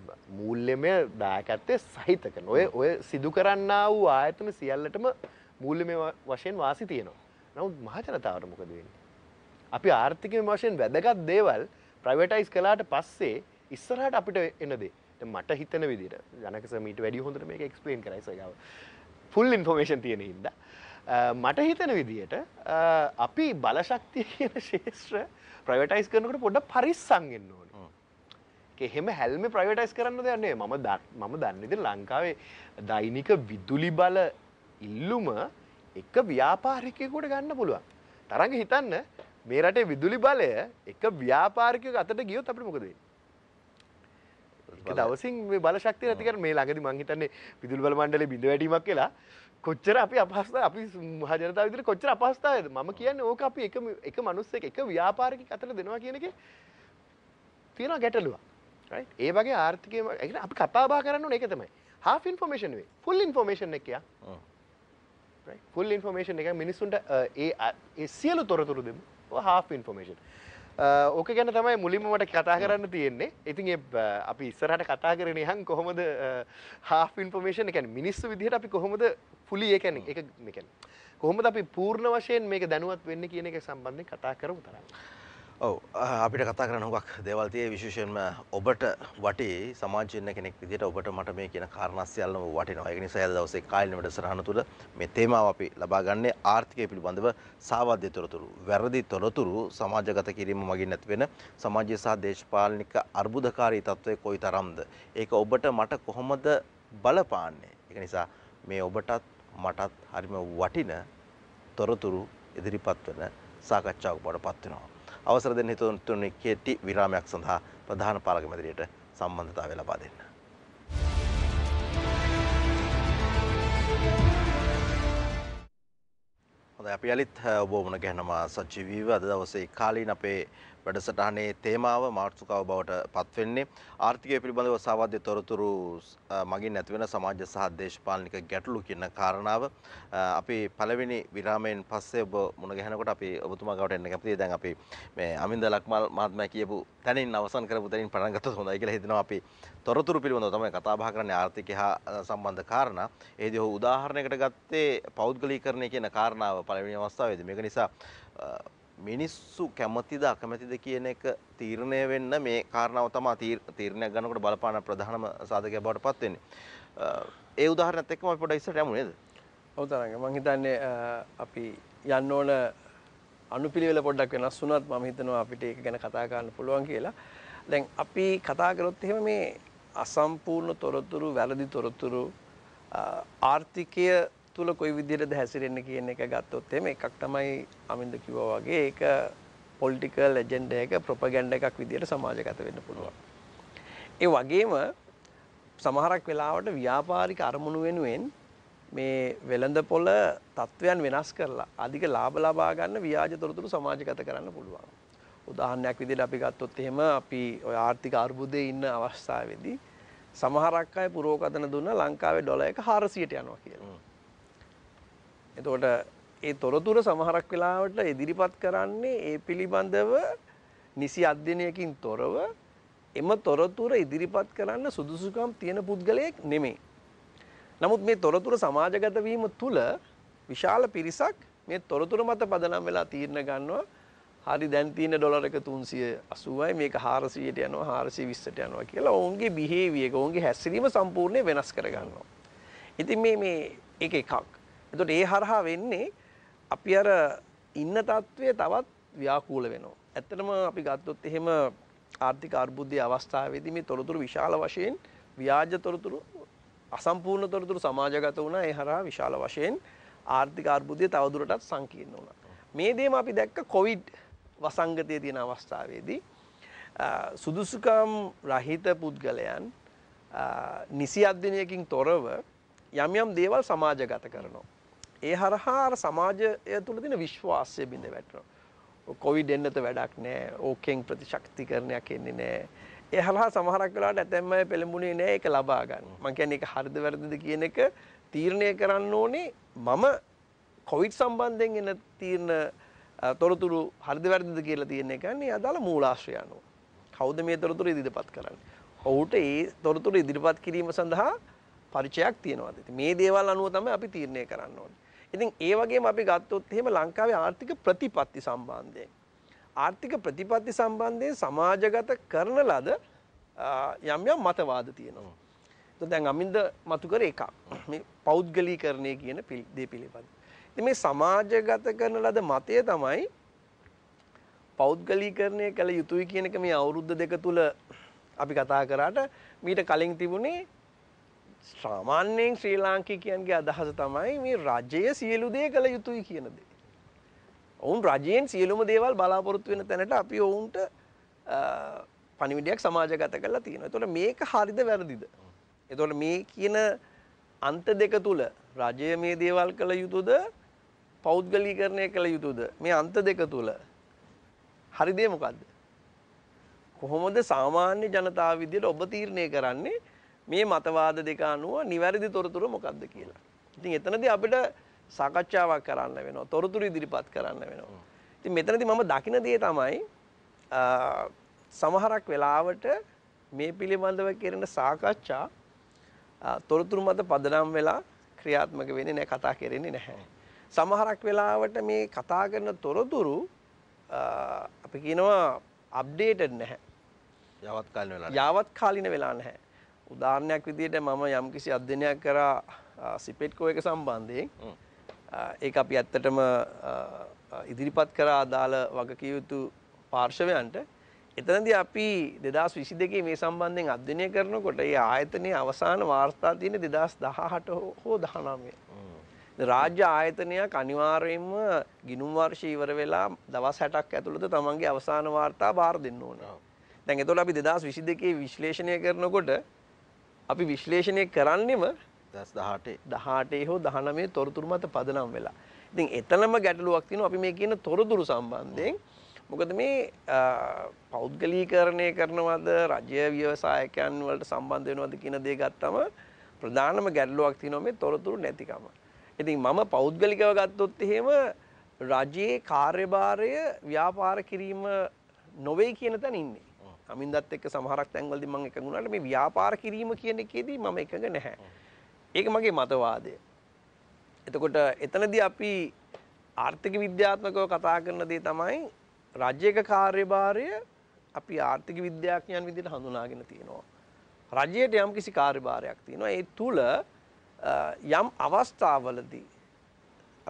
මූල්‍යමය දායකත්තේ සහිත කරන ඔය ඔය සිදු කරන්න වූ ආයතන සියල්ලටම මූල්‍යමය වශයෙන් වාසි තියෙනවා නමුත් මහජනතාවට මොකද වෙන්නේ අපි ආර්ථික විමර්ශයෙන් වැදගත් දේවල් ප්‍රයිවටයිස් කලාට පස්සේ ඉස්සරහට අපිට එන දේ. මට හිතන විදිහට ජනකස මීට වැඩි හොඳට මේක එක්ස්ප්ලেইন කරයි සගාව. ෆුල් ඉන්ෆෝමේෂන් තියෙන හින්දා මට හිතන විදිහට අපි බලශක්තිය කියන ශේෂ්ත්‍ර ප්‍රයිවටයිස් කරනකොට පොඩ්ඩක් පරිස්සම් වෙන්න ඕනේ. එහෙම හැල්ම ප්‍රයිවටයිස් කරන්න දෙන්නේ මම මම දන්නේ ඉතින් ලංකාවේ දෛනික විදුලි බල ඉල්ලුම එක ව්‍යාපාරිකයෙකුට ගන්න පුළුවන්. තරඟ හිතන්න මේ රටේ විදුලි බලය එක ව්‍යාපාරිකයක අතට ගියොත් අපිට මොකද වෙන්නේ? දවසින් මේ බල ශක්තිය නැති කර මේ ළඟදි මං හිතන්නේ විදුලි බල මණ්ඩලයේ බිඳ වැටීමක් කියලා කොච්චර අපි අපහස්ථා අපි මහජනතාව විදිහට කොච්චර අපහස්ථාවද මම කියන්නේ ඕක අපි එක එක මිනිස්සෙක් එක ව්‍යාපාරිකෙක් අතට දෙනවා කියන එකේ තියෙන ගැටලුවක් රයිට් ඒ වගේ ආර්ථිකය ඒ අපි කතා බහ කරන්න ඕනේ ඒක තමයි half information වේ full information එක යා ෆුල් ඉන්ෆෝමේෂන් එක මිනිස්සුන්ට ඒ සියලු තොරතුරු දෙමු හාෆ් ඉන්ෆෝමේෂන් ඕක ගැන තමයි මුලින්ම මට කතා කරන්න තියෙන්නේ ඉතින් අපි ඉස්සරහට කතා කරන හන් කොහොමද හා ෆින්ෆර්මේෂන් එකැන මිනිස්සු විදිහට අපි කොහොමද පුලි එකැන එක මෙකැන කොහොමද අපි පූර්ණ වශයෙන් මේක දැනුවත් වෙන්න කියන එක සම්බන්ධය කතා කරමු තරන්න. ඔව අපිට කතා කරන හුඟක් දේවල්තියේ විශේෂයෙන්ම ඔබට වටේ සමාජයන කෙනෙක් විදිට ඔබට මට මේ කියන කාරණස්යල්ලම වටිනවා ඒ නිසා අද දවසේ කායිනවට සරහන තුළ මේ තේමාව අපි ලබා ගන්නේ ආර්ථිකය පිළිබඳව සාවද්‍ය තොරතුරු වැරදි තොරතුරු සමාජගත කිරීම මගින් නැතිවෙන සමාජය සහ දේශපාලනික අර්බුදකාරී තත්ත්වය කොයි තරම්ද ඒක ඔබට මට කොහොමද බලපාන්නේ ඒක නිසා මේ ඔබටත් මටත් හරිම වටින තොරතුරු ඉදිරිපත් වන සාකච්ඡාවක් බවට පත් වෙනවා අවසර දෙන්න හිතතුන්නේ කෙටි විරාමයක් සඳහා ප්‍රධාන පාලක මැදිරියට සම්බන්ධතාවය ලබා දෙන්න. හොඳයි අපි අලිත් ඔබ වුණ ගැනවා සජීවීව අද දවසේ කාලීන අපේ වැඩසටහනේ තේමාව මාර්සුකාව බවට පත්වෙන්නේ ආර්ථිකය පිළිබඳව සාවාධ්‍ය තොරතුරු මගින් ඇතිවෙන සමාජ සහ දේශපාලනික ගැටලු කියන කාරණාව අපි පළවෙනි විරාමයෙන් පස්සේ ඔබ මුණ ගැහෙනකොට අපි ඔබතුමා ගාවට එන්න කැමතියි දැන් අපි මේ අමින්ද ලක්මල් මහත්මයා කියපු තැනින් අවසන් කරපු තැනින් පටන් ගත්තොත් හොඳයි කියලා හිතනවා අපි තොරතුරු පිළිබඳව තමයි කතා බහ කරන්නේ ආර්ථිකය හා සම්බන්ධ කාරණා. එහිදී ඔහු උදාහරණයකට ගත්තේ පෞද්ගලීකරණය කියන කාරණාව පළවෙනි අවස්ථාවේදී. මේක නිසා මිනිස්සු කැමතිද අකමැතිද කියන එක තීරණය වෙන්න මේ කාරණාව තමයි තීරණයක් ගන්නකොට බලපාන ප්‍රධානම සාධකයක් බවට පත් වෙන්නේ. ඒ උදාහරණත් එක්කම අපි පොඩ්ඩක් ඉස්සරට යමු නේද? ඔව් තරංග මම හිතන්නේ අපි යන්න ඕන අනුපිළිවෙල පොඩ්ඩක් වෙනස් වුණත් මම හිතනවා අපිට ඒක ගැන කතා කරන්න පුළුවන් කියලා. දැන් අපි කතා කරොත් එහෙම මේ අසම්පූර්ණ තොරතුරු, වැරදි තොරතුරු ආර්ථිකය තුල කොයි විදිහටද හැසිරෙන්න කියන එක ගත්තොත් එමේ එකක් තමයි අමින්ද කිව්වා වගේ ඒක පොලිටිකල් එජෙන්ඩා එක ප්‍රොපගැන්ඩා එකක් විදිහට සමාජගත වෙන්න පුළුවන්. ඒ වගේම සමහරක් වෙලාවට ව්‍යාපාරික අරමුණු වෙනුවෙන් මේ වෙළඳ පොළ තත්ත්වයන් වෙනස් කරලා අධික ලාභ ලබා ගන්න ව්‍යාජ තොරතුරු සමාජගත කරන්න පුළුවන්. උදාහරණයක් විදිහට අපි ගත්තොත් එහෙම අපි ඔය ආර්ථික අර්බුදයේ ඉන්න අවස්ථාවේදී සමහරක් අය පුරෝකථන දුන්න ලංකාවේ ඩොලර් එක 400ට යනවා කියලා. එතකොට ඒ තොරතුර සමහරක් වෙලාවට ඉදිරිපත් කරන්නේ ඒ පිළිබඳව නිසි අධ්‍යනයකින් තොරව එම තොරතුර ඉදිරිපත් කරන්න සුදුසුකම් තියෙන පුද්ගලයෙක් නෙමේ. නමුත් මේ තොරතුර සමාජගත වීම තුළ විශාල පිරිසක් මේ තොරතුර මත පදනම් වෙලා තීරණ ගන්නවා හරි දැන් තියෙන ඩොලර එක 380යි මේක 400ට යනවා 420ට යනවා කියලා ඔවුන්ගේ බිහේවියර් එක ඔවුන්ගේ හැසිරීම සම්පූර්ණයෙන් වෙනස් කර ගන්නවා. ඉතින් මේ මේ එක එකක් එතකොට ඒ හරහා වෙන්නේ අපි අර ඉන්න තත්ත්වය තවත් ව්‍යාකූල වෙනවා. ඇත්තටම අපි ගත්තොත් එහෙම ආර්ථික අර්බුදයේ අවස්ථාවේදී මේ තොරතුරු විශාල වශයෙන් ව්‍යාජ තොරතුරු අසම්පූර්ණ තොරතුරු සමාජගත වුණා. ඒ හරහා විශාල වශයෙන් ආර්ථික අර්බුදය තවදුරටත් සංකීර්ණ වුණා. මේ දේම අපි දැක්ක කොවිඩ් වසංගතය තියෙන අවස්ථාවේදී සුදුසුකම් රහිත පුද්ගලයන් නිසි අධ්‍යනයකින් තොරව යම් යම් දේවල් සමාජගත කරනවා. ඒ හරහා සමාජය තුළ තින විශ්වාසය බිඳ වැටනවා කොවිඩ් එන්නත වැඩක් නෑ ඕකෙන් ප්‍රතිශක්තිකරණයක් එන්නේ නෑ ඒ හරහා සමහරක් වෙලාවට ඇතැම්ම පෙළඹුණේ නෑ ඒක ලබා ගන්න. මං කියන්නේ ඒක හරිද වැරදිද කියන එක තීරණය කරන්න ඕනේ මම කොවිඩ් සම්බන්ධයෙන් එන තීරණ තොරතුරු හරිද වැරදිද කියලා තියෙන එක නේ අදාළ මූලාශ්‍රය අනුව. කවුද මේ තොරතුරු ඉදිරිපත් කරන්නේ? ඔහුට ඒ තොරතුරු ඉදිරිපත් කිරීම සඳහා පරිචයක් තියනවාද? මේ දේවල් අනුව තමයි අපි තීරණය කරන්න ඕනේ. ඉතින් ඒ වගේම අපි ගත්තොත් එහෙම ලංකාවේ ආර්ථික ප්‍රතිපත්ති සම්බන්ධයෙන් ආර්ථික ප්‍රතිපත්ති සම්බන්ධයෙන් සමාජගත කරන ලද යම් යම් මතවාද තියෙනවා. તો දැන් අමින්ද මතු කර එකක් මේ පෞද්ගලීකරණය කියන දේ පිළිබඳ. ඉතින් මේ සමාජගත කරන ලද මතය තමයි පෞද්ගලීකරණය කළ යුතුයි කියන එක මේ අවුරුද්ද දෙක තුල අපි කතා කරාට මීට කලින් තිබුණේ සාමාන්‍යයෙන් ශ්‍රී ලාංකිකයන්ගේ අදහස තමයි මේ රජය සියලු දේ කළ යුතුයි කියන දේ. ඔවුන් රජයෙන් සියලුම දේවල් බලාපොරොත්තු වෙන තැනට අපි ඔවුන්ට පණිවිඩයක් සමාජගත කරලා තියෙනවා. එතකොට මේක හරිද වැරදිද? එතකොට මේ කියන අන්ත දෙක තුල රජය මේ දේවල් කළ යුතුද? පෞද්ගලීකරණය කළ යුතුද? මේ අන්ත දෙක තුල හරිදේ මොකද්ද? කොහොමද සාමාන්‍ය ජනතාව විදියට ඔබ තීරණය කරන්නේ? මේ මතවාද දෙක අනුව නිවැරදි තොරතුරු මොකක්ද කියලා. ඉතින් එතනදී අපිට සාකච්ඡාවක් කරන්න වෙනවා. තොරතුරු ඉදිරිපත් කරන්න වෙනවා. ඉතින් මෙතනදී මම දකින දේ තමයි සමහරක් වෙලාවට මේ පිළිබඳව කෙරෙන සාකච්ඡා තොරතුරු මත පදනම් වෙලා ක්‍රියාත්මක වෙන්නේ නැහැ කතා කරන්නේ නැහැ. සමහරක් වෙලාවට මේ කතා කරන තොරතුරු අපි කියනවා අප්ඩේටඩ් නැහැ. යවත් කාලින වෙලා. යවත් කාලින වෙලා නැහැ. උදාහරණයක් විදිහට මම යම්කිසි අධ්‍යයනයක් කරා සිපෙට්කෝ එක සම්බන්ධයෙන් ඒක අපි ඇත්තටම ඉදිරිපත් කරා අදාළ වගකිය යුතු පාර්ශවයන්ට එතනදී අපි 2022 මේ සම්බන්ධයෙන් අධ්‍යයනය කරනකොට ඒ ආයතනයේ අවසාන වාර්තා තියෙන 2018 හෝ 19. රාජ්‍ය ආයතනයක් අනිවාර්යයෙන්ම ගිනුම් වර්ෂය ඉවර වෙලා දවස් 60ක් ඇතුළත තමන්ගේ අවසාන වාර්තා බාර දෙන්න ඕන. දැන් එතකොට අපි 2022 විශ්ලේෂණය කරනකොට අපි විශ්ලේෂණය කරන්නෙම දස් දහටේ දහටේ හෝ දහනමේ තොරතුරු මත පදනම් වෙලා. ඉතින් එතනම ගැටලුවක් තියෙනවා අපි මේ කියන තොරතුරු සම්බන්ධයෙන්. මොකද මේ පෞද්ගලීකරණය කරනවද රජය ව්‍යවසායකයන් වලට සම්බන්ධ වෙනවද කියන දේ ගත්තම ප්‍රධානම ගැටලුවක් තියෙනවා මේ තොරතුරු නැතිකම. ඉතින් මම පෞද්ගලිකව ගත්තොත් එහෙම රජයේ කාර්යභාරය ව්‍යාපාර කිරීම නොවේ කියන තැන ඉන්නේ. අමින්දත් එක්ක සමහරක් තැන්වලදී මම එකඟ වුණාට මේ ව්‍යාපාර කිරීම කියන එකේදී මම එකඟ නැහැ. ඒක මගේ මතවාදය. එතකොට එතනදී අපි ආර්ථික විද්‍යාත්මකව කතා කරන දේ තමයි රජයක කාර්යභාරය අපි ආර්ථික විද්‍යාඥයන් විදිහට හඳුනාගෙන තියෙනවා. රජයට යම් කිසි කාර්යභාරයක් තියෙනවා. ඒ තුල යම් අවස්ථාවලදී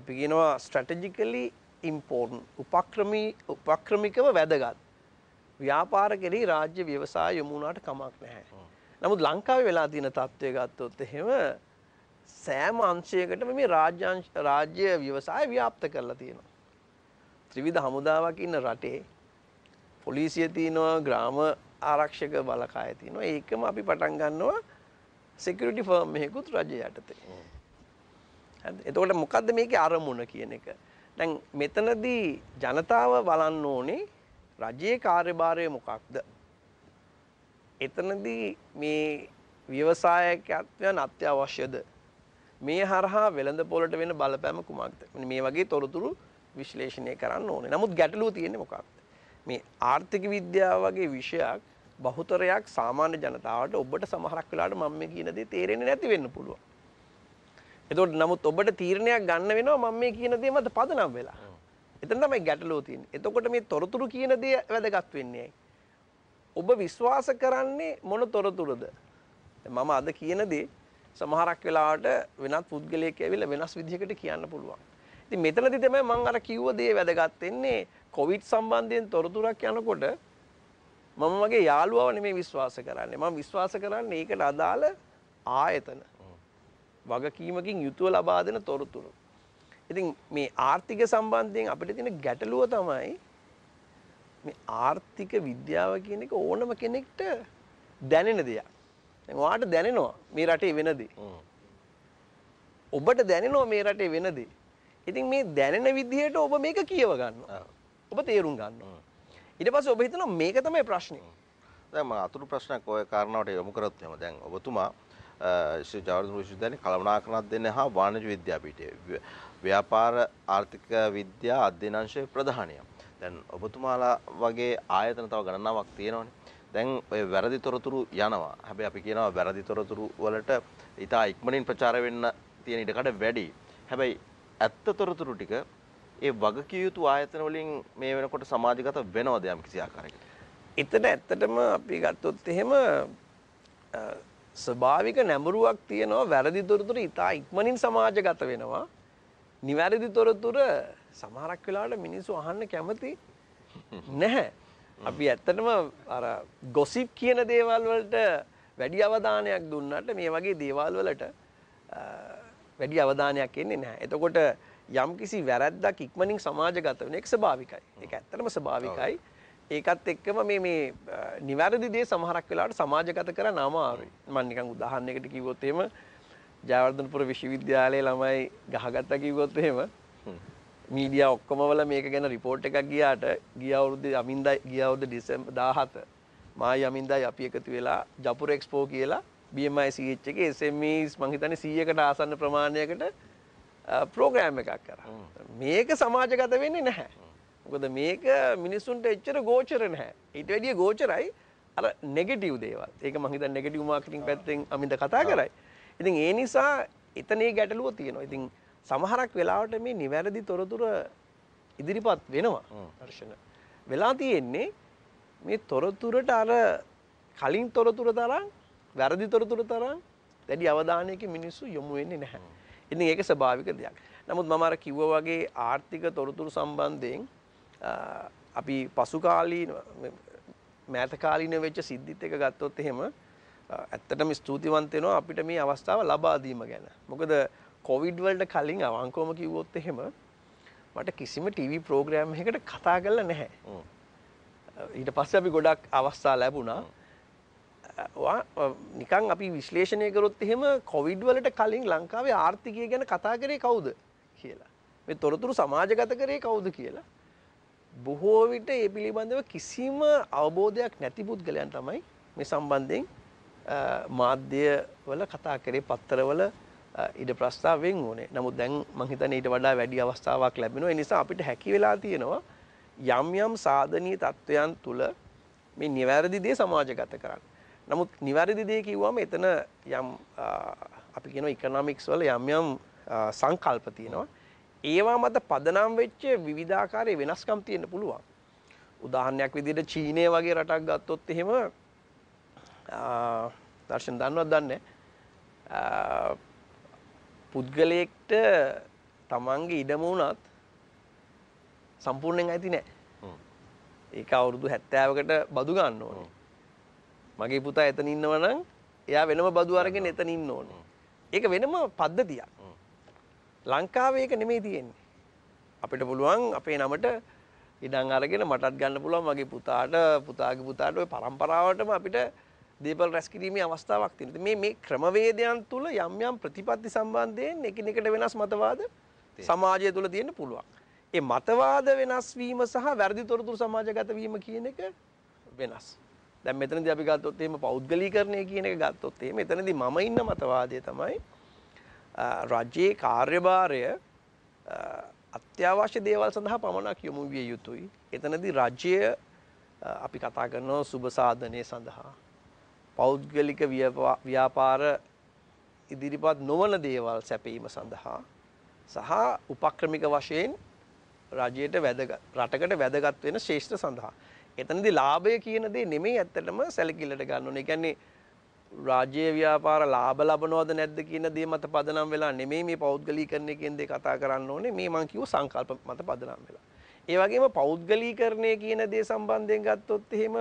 අපි කියනවා ස්ට්‍රැටජිකලි ඉම්පෝර්ටන්ට් උපක්‍රමී උපක්‍රමිකව වැදගත්. ව්‍යාපාර කෙරෙහි රාජ්‍ය ව්‍යවසාය යොමු වුණාට කමක් නැහැ. නමුත් ලංකාවේ වෙලා තියෙන තත්ත්වය ගත්තොත් එහෙම සෑම අංශයකටම මේ රාජ්‍යාංශ රාජ්‍ය ව්‍යවසාය ව්‍යාප්ත කරලා තියෙනවා. ත්‍රිවිධ හමුදාවක් ඉන්න රටේ පොලිසිය තියෙනවා ග්‍රාම ආරක්ෂක බලකාය තියෙනවා. ඒකම අපි පටන් ගන්නවා security firm එකකුත් රජය යටතේ. හරිද? එතකොට මොකද්ද මේකේ අරමුණ කියන එක? දැන් මෙතනදී ජනතාව බලන්න ඕනේ රජයේ කාර්යභාරය මොකක්ද? එතනදී මේ ව්‍යවසායකත්වයන් අත්‍යවශ්‍යද? මේ හරහා වෙළඳ පොළට වෙන බලපෑම කුමක්ද? මේ වගේ තොරතුරු විශ්ලේෂණය කරන්න ඕනේ. නමුත් ගැටලුව තියෙන්නේ මොකක්ද? මේ ආර්ථික විද්‍යාව වගේ විෂයක් බහුතරයක් සාමාන්‍ය ජනතාවට ඔබට සමහරක් වෙලාවට මම මේ කියන දේ තේරෙන්නේ නැති වෙන්න පුළුවන්. එතකොට නමුත් ඔබට තීරණයක් ගන්න වෙනවා මම මේ කියන දේ මත පදනම් වෙලා. එතන තමයි ගැටලුව තියෙන්නේ. එතකොට මේ තොරතුරු කියන දේ වැදගත් වෙන්නේ ඔබ විශ්වාස කරන්නේ මොන තොරතුරුද? මම අද කියන දේ සමහරක් වෙලාවට වෙනත් පුද්ගලයෙක් ඇවිල්ලා වෙනස් විදිහකට කියන්න පුළුවන්. ඉතින් මෙතනදී තමයි මම අර කිව්ව දේ වැදගත් වෙන්නේ කොවිඩ් සම්බන්ධයෙන් තොරතුරක් යනකොට මම මගේ යාළුවාව නෙමෙයි විශ්වාස කරන්නේ. මම විශ්වාස කරන්නේ ඒකට අදාළ ආයතන. වගකීමකින් යුතුව ලබා දෙන තොරතුරු. ඉතින් මේ ආර්ථික සම්බන්ධයෙන් අපිට තියෙන ගැටලුව තමයි මේ ආර්ථික විද්‍යාව කියන එක ඕනම කෙනෙක්ට දැනෙන දෙයක්. දැන් ඔයාට දැනෙනවා මේ රටේ වෙන දේ. ඔබට දැනෙනවා මේ රටේ වෙන දේ. ඉතින් මේ දැනෙන විදිහට ඔබ මේක කියව ගන්නවා. ඔබ තේරුම් ගන්නවා. ඊට පස්සේ ඔබ හිතනවා මේක තමයි ප්‍රශ්නේ. දැන් මම අතුරු ප්‍රශ්නයක් ඔය කාරණාවට යොමු කරත් එහෙම දැන් ඔබතුමා ශ්‍රී ජවර්ධන විශ්වවිද්‍යාලයේ කළමනාකරණක් දෙන්න හා වාණිජ විද්‍යාපීඨයේ ව්‍යාපාර ආර්ථික විද්‍යා අධ්‍යනංශයේ ප්‍රධානය. දැන් ඔබතුමාලා වගේ ආයතන තව ගණනාවක් තියෙනවනේ. දැන් ඔය වැරදි තොරතුරු යනවා. හැබැයි අපි කියනවා වැරදි තොරතුරු වලට ඊටා ඉක්මනින් ප්‍රචාර වෙන්න තියෙන ඉඩකඩ වැඩි. හැබැයි ඇත්ත තොරතුරු ටික ඒ වගකිය යුතු ආයතන වලින් මේ වෙනකොට සමාජගත වෙනවද යම් කිසි ආකාරයකට? එතන ඇත්තටම අපි ගත්තොත් එහෙම ස්වභාවික නැඹුරුවක් තියෙනවා වැරදි තොරතුරු ඉතා ඉක්මනින් සමාජගත වෙනවා නිවැරදි තොරතුර සමහරක් වෙලාට මිනිස්සු අහන්න කැමති නැහැ. අපි ඇත්තටම අර ගොසිප් කියන දේවල් වලට වැඩි අවධානයක් දුන්නට මේ වගේ දේවල් වලට වැඩි අවධානයක් එන්නේ නැහැ. එතකොට යම් කිසි වැරැද්දක් ඉක්මනින් සමාජගත වෙන එක ස්වභාවිකයි. ඒක ඇත්තටම ස්වභාවිකයි. ඒකත් එක්කම මේ මේ නිවැරදි දේ සමහරක් වෙලාවට සමාජගත කරන්න අමාරුයි. මම නිකන් උදාහරණයකට කිව්වොත් එහෙම ජයවර්ධනපුර විශ්වවිද්‍යාලයේ ළමයි ගහගත්ත කිව්වොත් එහෙම මීඩියා ඔක්කොම වල මේක ගැන රිපෝට් එකක් ගියාට ගිය අවුරුද්දේ අමින්දා ගිය අවුරුද්දේ දෙසැම්බර් 17 මායි අමින්දායි අපි එකතු වෙලා ජපුර එක්ස්පෝ කියලා BMI CH එකේ SMEs මං හිතන්නේ 100කට ආසන්න ප්‍රමාණයකට ප්‍රෝග්‍රෑම් එකක් කරා. මේක සමාජගත වෙන්නේ නැහැ. මොකද මේක මිනිස්සුන්ට එච්චර ගෝචර නැහැ. ඊට වැඩිය ගෝචරයි අර නෙගටිව් දේවල්. ඒක මං හිතන්නේ නෙගටිව් මාකටිං පැත්තෙන් අමින්ද කතා කරයි. ඉතින් ඒ නිසා එතනේ ගැටලුව තියෙනවා. ඉතින් සමහරක් වෙලාවට මේ නිවැරදි තොරතුර ඉදිරිපත් වෙනවා දර්ශන. වෙලා තියෙන්නේ මේ තොරතුරට අර කලින් තොරතුර තරම් වැරදි තොරතුර තරම් දැඩි අවධානයකින් මිනිස්සු යොමු වෙන්නේ නැහැ. ඉතින් ඒක ස්වභාවික දෙයක්. නමුත් මම අර කිව්වා වගේ ආර්ථික තොරතුරු සම්බන්ධයෙන් අපි පසු කාලීන මෑත කාලීන වෙච්ච සිද්ධිත් එක ගත්තොත් එහෙම ඇත්තටම ස්තුතිවන්ත වෙනවා අපිට මේ අවස්ථාව ලබා දීම ගැන. මොකද කොවිඩ් වලට කලින් අවංකවම කිව්වොත් එහෙම මට කිසිම ටීවී ප්‍රෝග්‍රෑම් එකකට කතා කරලා නැහැ. ඊට පස්සේ අපි ගොඩක් අවස්ථා ලැබුණා. නිකන් අපි විශ්ලේෂණය කරොත් එහෙම කොවිඩ් වලට කලින් ලංකාවේ ආර්ථිකය ගැන කතා කරේ කවුද කියලා. මේ තොරතුරු සමාජගත කරේ කවුද කියලා. බොහෝ විට ඒ පිළිබඳව කිසිම අවබෝධයක් නැති පුද්ගලයන් තමයි මේ සම්බන්ධයෙන් මාධ්‍ය වල කතා කරේ පත්තරවල ඉඩ ප්‍රස්ථා වෙන් ඕනේ. නමුත් දැන් මං හිතන්නේ ඊට වඩා වැඩි අවස්ථාවක් ලැබෙනවා. ඒ නිසා අපිට හැකි වෙලා තියෙනවා යම් යම් සාධනීය තත්වයන් තුල මේ නිවැරදි දේ සමාජගත කරන්න. නමුත් නිවැරදි දේ කිව්වම එතන යම් අපි කියන ඉකනොමික්ස් වල යම් යම් සංකල්ප තියෙනවා. ඒවා මත පදනම් වෙච්ච විවිධාකාරයේ වෙනස්කම් තියෙන්න පුළුවන්. උදාහරණයක් විදිහට චීනය වගේ රටක් ගත්තොත් එහෙම දර්ශන දන්නවත් දන්නේ පුද්ගලයෙක්ට තමන්ගේ ඉඩම වුණත් සම්පූර්ණයෙන් අයිති නෑ ඒක අවුරුදු හැත්තෑවකට බදු ගන්න ඕනේ මගේ පුතා එතන ඉන්නවනම් එයා වෙනම බදු අරගෙන එතන ඉන්න ඕනේ ඒක වෙනම පද්ධතියක් ලංකාවේ ඒක නෙමෙයි තියෙන්නේ අපිට පුළුවන් අපේ නමට ඉඩම් අරගෙන මටත් ගන්න පුළුවන් මගේ පුතාට පුතාගේ පුතාට ওই પરම්පරාවටම අපිට දේපල් රැස්කිරීමේ අවස්ථාවක් තියෙනවා. මේ මේ ක්‍රමවේදයන් තුල යම් යම් ප්‍රතිපත්ති සම්බන්ධයෙන් එකිනෙකට වෙනස් මතවාද සමාජය තුල තියෙන්න පුළුවන්. ඒ මතවාද වෙනස් වීම සහ වැරදි තොරතුරු සමාජගත වීම කියන එක වෙනස්. දැන් මෙතනදී අපි ගත්තොත් එහෙම පෞද්ගලීකරණය කියන එක ගත්තොත් එහෙම එතනදී මම ඉන්න මතවාදය තමයි රජයේ කාර්යභාරය අත්‍යවශ්‍ය දේවල් සඳහා පමණක් යොමු විය යුතුයි. එතනදී රජය අපි කතා කරනවා සුබ සාධනය සඳහා පෞද්ගලික ව්‍යාපාර ඉදිරිපත් නොවන දේවල් සැපීම සඳහා සහ උපක්‍රමික වශයෙන් රජයට රටකට වැදගත් වෙන ශේෂ්ඨ සඳහා. එතනදි ලාභය කියන දේ නෙමෙයි ඇත්තටම සැලකිල්ලට ගන්න ඕනේ. කියන්නේ රාජ්‍ය ව්‍යාපාර ලාභ ලබනවද නැද්ද කියන දේ මත පදනම් වෙලා නෙමෙයි මේ පෞද්ගලීකරණය කියන දේ කතා කරන්න ඕනේ. මේ මං කිව්ව සංකල්ප මත පදනම් වෙලා. ඒ වගේම පෞද්ගලීකරණය කියන දේ සම්බන්ධයෙන් ගත්තොත් එහෙම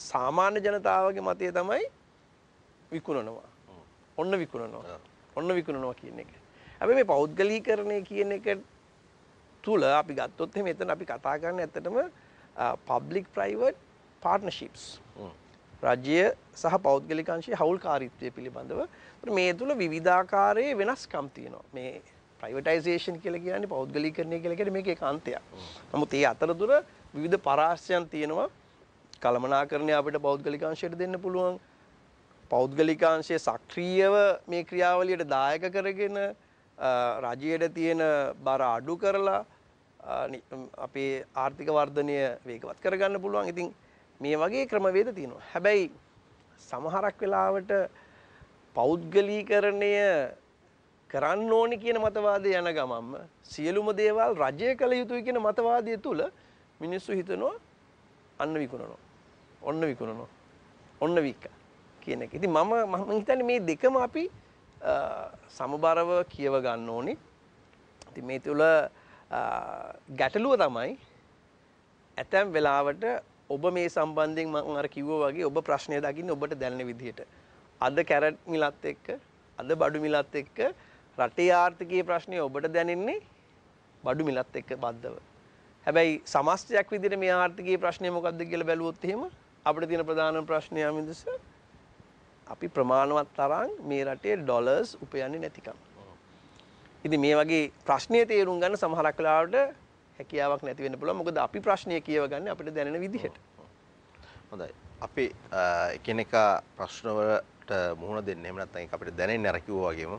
සාමාන්‍ය ජනතාවගේ මතය තමයි විකුණනවා. ඔන්න විකුණනවා. ඔන්න විකුණනවා කියන එක. හැබැයි මේ පෞද්ගලීකරණය කියන එක තුල අපි ගත්තොත් එහෙම එතන අපි කතා කරන්නේ ඇත්තටම පබ්ලික් ප්‍රයිවට් පාර්ට්නර්ෂිප්ස්. රාජ්‍ය සහ පෞද්ගලික අංශයේ හවුල්කාරීත්වය පිළිබඳව. මේ තුල විවිධාකාරයේ වෙනස්කම් තියෙනවා. මේ ප්‍රයිවටයිසේෂන් කියලා කියන්නේ පෞද්ගලීකරණය කියලා කියන්නේ මේකේ කාන්තයක්. නමුත් ඒ අතරතුර විවිධ පරාසයන් තියෙනවා කළමනාකරණය අපිට පෞද්ගලිකාංශයට දෙන්න පුළුවන්. පෞද්ගලිකාංශයේ සක්‍රීයව මේ ක්‍රියාවලියට දායක කරගෙන රජයට තියෙන බර අඩු කරලා අපේ ආර්ථික වර්ධනය වේගවත් කරගන්න පුළුවන්. ඉතින් මේ වගේ ක්‍රමවේද තියෙනවා. හැබැයි සමහරක් වෙලාවට පෞද්ගලීකරණය කරන්න ඕනි කියන මතවාදය යන ගමම්ම සියලුම දේවල් රජය කළ යුතුයි කියන මතවාදය තුළ මිනිස්සු හිතනවා අන්න විකුණනවා. ඔන්න විකුණනවා. ඔන්න වික්කා කියන එක. ඉතින් මම මම හිතන්නේ මේ දෙකම අපි සමබරව කියව ගන්න ඕනේ. ඉතින් මේ තුල ගැටලුව තමයි ඇතැම් වෙලාවට ඔබ මේ සම්බන්ධයෙන් මම අර කිව්වා වගේ ඔබ ප්‍රශ්නය දකින්න ඔබට දැනෙන විදිහට අද කැරට් මිලත් එක්ක අද බඩු මිලත් එක්ක රටේ ආර්ථිකයේ ප්‍රශ්නය ඔබට දැනෙන්නේ බඩු මිලත් එක්ක බද්ධව. හැබැයි සමස්තයක් විදිහට මේ ආර්ථිකයේ ප්‍රශ්නය මොකද්ද කියලා බැලුවොත් එහෙම අපිට තියෙන ප්‍රධාන ප්‍රශ්නය අමිදස අපි ප්‍රමාණවත් තරම් මේ රටේ ඩොලර්ස් උපයන්නේ නැතිකම. ඉතින් මේ වගේ ප්‍රශ්නය තේරුම් ගන්න සමහරක් වෙලාවට හැකියාවක් නැති වෙන්න පුළුවන්. මොකද අපි ප්‍රශ්නය කියවගන්නේ අපිට දැනෙන විදිහට. හොඳයි. අපි එකිනෙකා ප්‍රශ්නවලට මුහුණ දෙන්න එහෙම නැත්නම් ඒක අපිට දැනෙන්නේ අර කිව්වා වගේම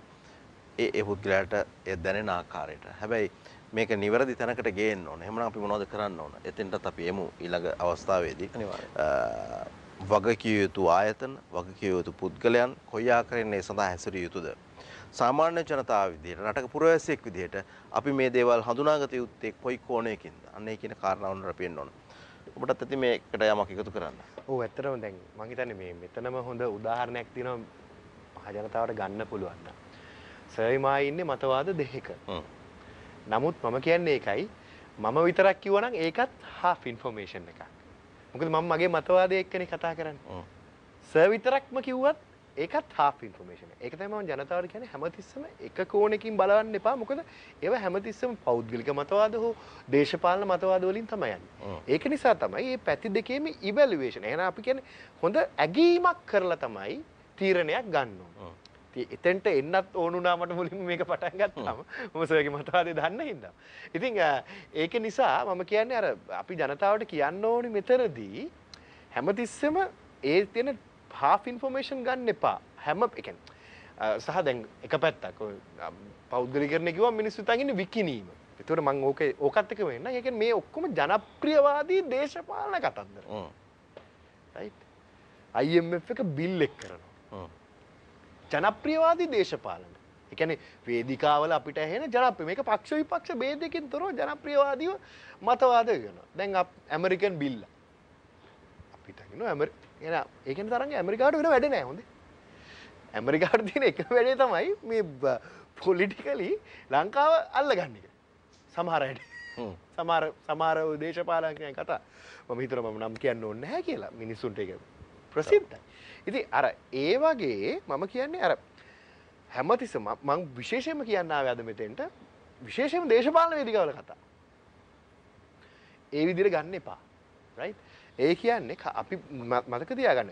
ඒ ඒ පුද්ගලයාට ඒ දැනෙන ආකාරයට. හැබැයි මේක නිවැරදි තැනකට ගේන්න ඕන. එහෙනම් අපි මොනවද කරන්න ඕන? එතෙන්ටත් අපි එමු ඊළඟ අවස්ථාවේදී. අනිවාර්යයෙන්. වගකිය යුතු ආයතන, වගකිය යුතු පුද්ගලයන් කොයි ආකාරයෙන් ඒ සඳහා හැසිරිය යුතුද? සාමාන්‍ය ජනතාව විදිහට රටක පුරවැසියෙක් විදිහට අපි මේ දේවල් හඳුනාගත යුත්තේ කොයි කෝණයකින්ද? අන්න ඒ කියන කාරණාවන් අපිට පේන්න ඕන. ඔබටත් ඇති මේකට යමක් එකතු කරන්න. ඔව් ඇත්තටම දැන් මම හිතන්නේ මේ මෙතනම හොඳ උදාහරණයක් තියෙනවා මහ ජනතාවට ගන්න පුළුවන්. සර්විමා ඉන්නේ මතවාද දෙකක. නමුත් මම කියන්නේ ඒකයි මම විතරක් කිව්වනම් ඒකත් half information එකක්. මොකද මම මගේ මතවාදය එක්කනේ කතා කරන්නේ. සර් විතරක්ම කිව්වත් ඒකත් half information එක. ඒක තමයි මම ජනතාවට කියන්නේ හැමතිස්සම එක කෝණකින් බලන්න එපා. මොකද ඒව හැමතිස්සම පෞද්ගලික මතවාද හෝ දේශපාලන මතවාද වලින් තමයි යන්නේ. ඒක නිසා තමයි මේ පැති දෙකේම evaluation. එහෙනම් අපි කියන්නේ හොඳ ඇගීමක් කරලා තමයි තීරණයක් ගන්න ඕනේ. ඉතින් එතෙන්ට එන්නත් ඕන වුණා මට මුලින්ම මේක පටන් ගත්තාම මම සර්ගේ මතවාදය දන්න හින්දා. ඉතින් ඒක නිසා මම කියන්නේ අර අපි ජනතාවට කියන්න ඕනි මෙතනදී හැමතිස්සෙම ඒ තියෙන half information ගන්න එපා. හැම ඒ කියන්නේ සහ දැන් එක පැත්තක් පෞද්ගලිකරණ කිව මිනිස්සු තගන්න විකිනීම එතුවට මං ඕක ඕකත් එක වෙන්න එක මේ ඔක්කොම ජනප්‍රියවාදී දේශපාලන කතන්දර අයිF එක බිල්ලෙක් කරනවා ජනප්‍රියවාදී දේශපාලන. එකැන වේදිකාවල අපිට ඇහෙන ජනප්‍රිය මේක පක්ෂ විපක්ෂ බේදකින් තොරව ජනප්‍රියවාදීව මතවාද වෙන. දැන් ඇමරිකන් බිල්ල. අපිට ඇමරි ඒකන තරග ඇමරිකාට වෙන වැඩ නෑ හොඳේ. ඇමරිකාට තියෙන එක වැඩේ තමයි මේ පොලිටිකලි ලංකාව අල්ල ගන්නික සමහරයට සමාර සමාර දේශපාලනය කතා මම හිතර මම නම් කියන්න ඕන්න හැ කියලා මිනිස්සුන්ට එක ප්‍රසිද්ධයි ඉති අර ඒ වගේ මම කියන්නේ අර හැමතිස්ස මං විශේෂයම කියන්නාව අද මෙතෙන්ට විශේෂම දේශපාලන වේදිකවල කතා ඒ විදිර ගන්න එපා රයි් ඒ කියන්නේ අපි මතක තියාගන්න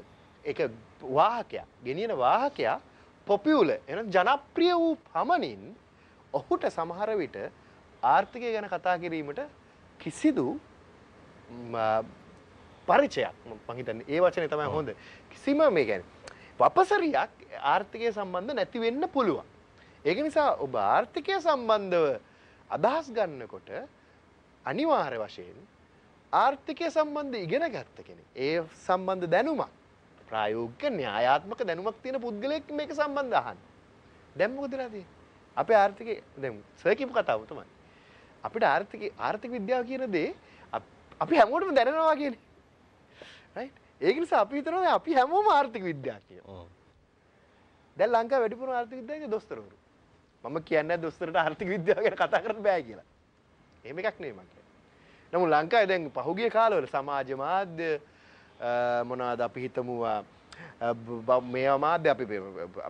එක වාහකයා ගෙනියන වාහකයා පොපියුල එන ජනප්‍රිය වූ පමණින් ඔහුට සමහර විට ආර්ථිකය ගැන කතා කිරීමට කිසිදු පරිචයක් මහිතන්න ඒ වචනය තමයි හොඳ කිසිම මේ කියන්නේ වපසරියක් ආර්ථිකය සම්බන්ධ නැති වෙන්න පුළුවන්. ඒක නිසා ඔබ ආර්ථිකය සම්බන්ධව අදහස් ගන්නකොට අනිවාර්ය වශයෙන් ආර්ථිකය සම්බන්ධ ඉගෙන ගත්ත කෙනෙක්. ඒ සම්බන්ධ දැනුමක් ප්‍රායෝගික න්‍යායාත්මක දැනුමක් තියෙන පුද්ගලයෙක් මේක සම්බන්ධ අහන්න. දැන් මොකද වෙලාදී? අපේ ආර්ථිකය දැන් සර් කියපු කතාව තමයි. අපිට ආර්ථික ආර්ථික විද්‍යාව කියන දේ අපි හැමෝටම දැනෙනවා කියන්නේ. right? ඒක නිසා අපි හිතනවා අපි හැමෝම ආර්ථික විද්‍යාඥයෝ. දැන් ලංකාවේ වැඩිපුර ආර්ථික විද්‍යාඥයෝ දොස්තරවරු. මම කියන්නේ දොස්තරට ආර්ථික විද්‍යාව ගැන කතා කරන්න බෑ කියලා. එහෙම එකක් නෙවෙයි මම කියන්නේ. නමුත් ලංකාවේ දැන් පහුගිය කාලවල සමාජ මාධ්‍ය මොනවාද අපි හිතමුවා මේවා මාධ්‍ය අපි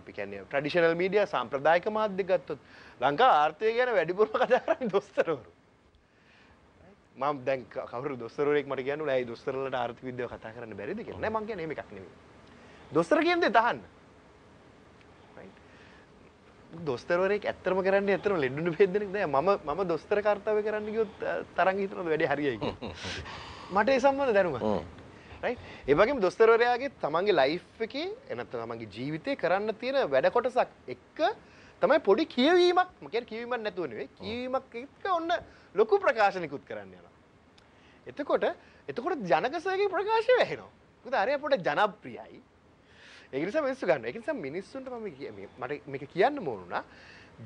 අපි කියන්නේ ට්‍රැඩිෂනල් මීඩියා සාම්ප්‍රදායික මාධ්‍ය ගත්තොත් ලංකා ආර්ථිකය ගැන වැඩිපුරම කතා කරන්නේ දොස්තරවරු. මම දැන් කවරු දොස්තරෙක් මට කියන්න නෑ දොස්තරලට ආර්ථික විද්‍යාව කතා කරන්න බැරිද කියලා. නෑ මං කියන්නේ එහෙම එකක් නෙමෙයි. දොස්තර කියන්නේ තහන්න. දොස්තරවරයෙක් ඇත්තම කරන්නේ ඇත්තම ලෙඩුණු බෙහෙත් නෑ මම මම දොස්තර කාර්යය කරන්න ගියොත් තරංග හිතනද වැඩේ හරියයි කියලා. [LAUGHS] මට ඒ සම්බන්ධ දැනුමක් නෑ. ඒ වගේම දොස්තරවරයාගේ තමන්ගේ ලයිෆ් එකේ එනත් තමන්ගේ ජීවිතේ කරන්න තියෙන වැඩ කොටසක් එක්ක තමයි පොඩි කියවීමක් මකර කිවීමක් නැතුව නෙවෙයි කියවීමක් එක්ක ඔන්න ලොකු ප්‍රකාශනිකුත් කරන්න යනවා. එතකොට එතකොට ජනක සර්ගේ ප්‍රකාශය වැහෙනවා. මොකද අරයා පොඩ ජනප්‍රියයි. ඒක නිසා මිනිස්සු ගන්නවා. ඒක නිසා මිනිස්සුන්ට මම මට මේක කියන්න ඕන වුණා.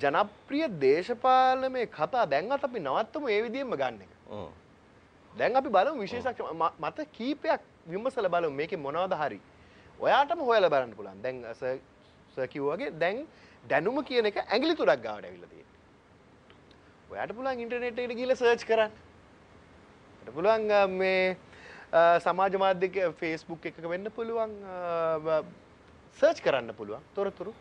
ජනප්‍රිය දේශපාලනයේ කතා දැන්වත් අපි නවත්තමු ඒ විදිහෙම ගන්න එක. ඔව්. දැන් අපි බලමු විශේෂ මත කීපයක් විමසලා බලමු මේකේ මොනවද හරි. ඔයාටම හොයලා බලන්න පුළුවන්. දැන් සර් කිව්වාගේ දැන් දැනුම කියන එක ඇඟිලි තුඩක් ගාවට ඇවිල්ලා තියෙන්නේ. ඔයාට පුළුවන් ඉන්ටර්නෙට් එකට ගිහලා සර්ච් කරන්න. ඔයාට පුළුවන් මේ සමාජ මාධ්‍ය Facebook එකක වෙන්න පුළුවන් සර්ච් කරන්න පුළුවන් තොරතුරු.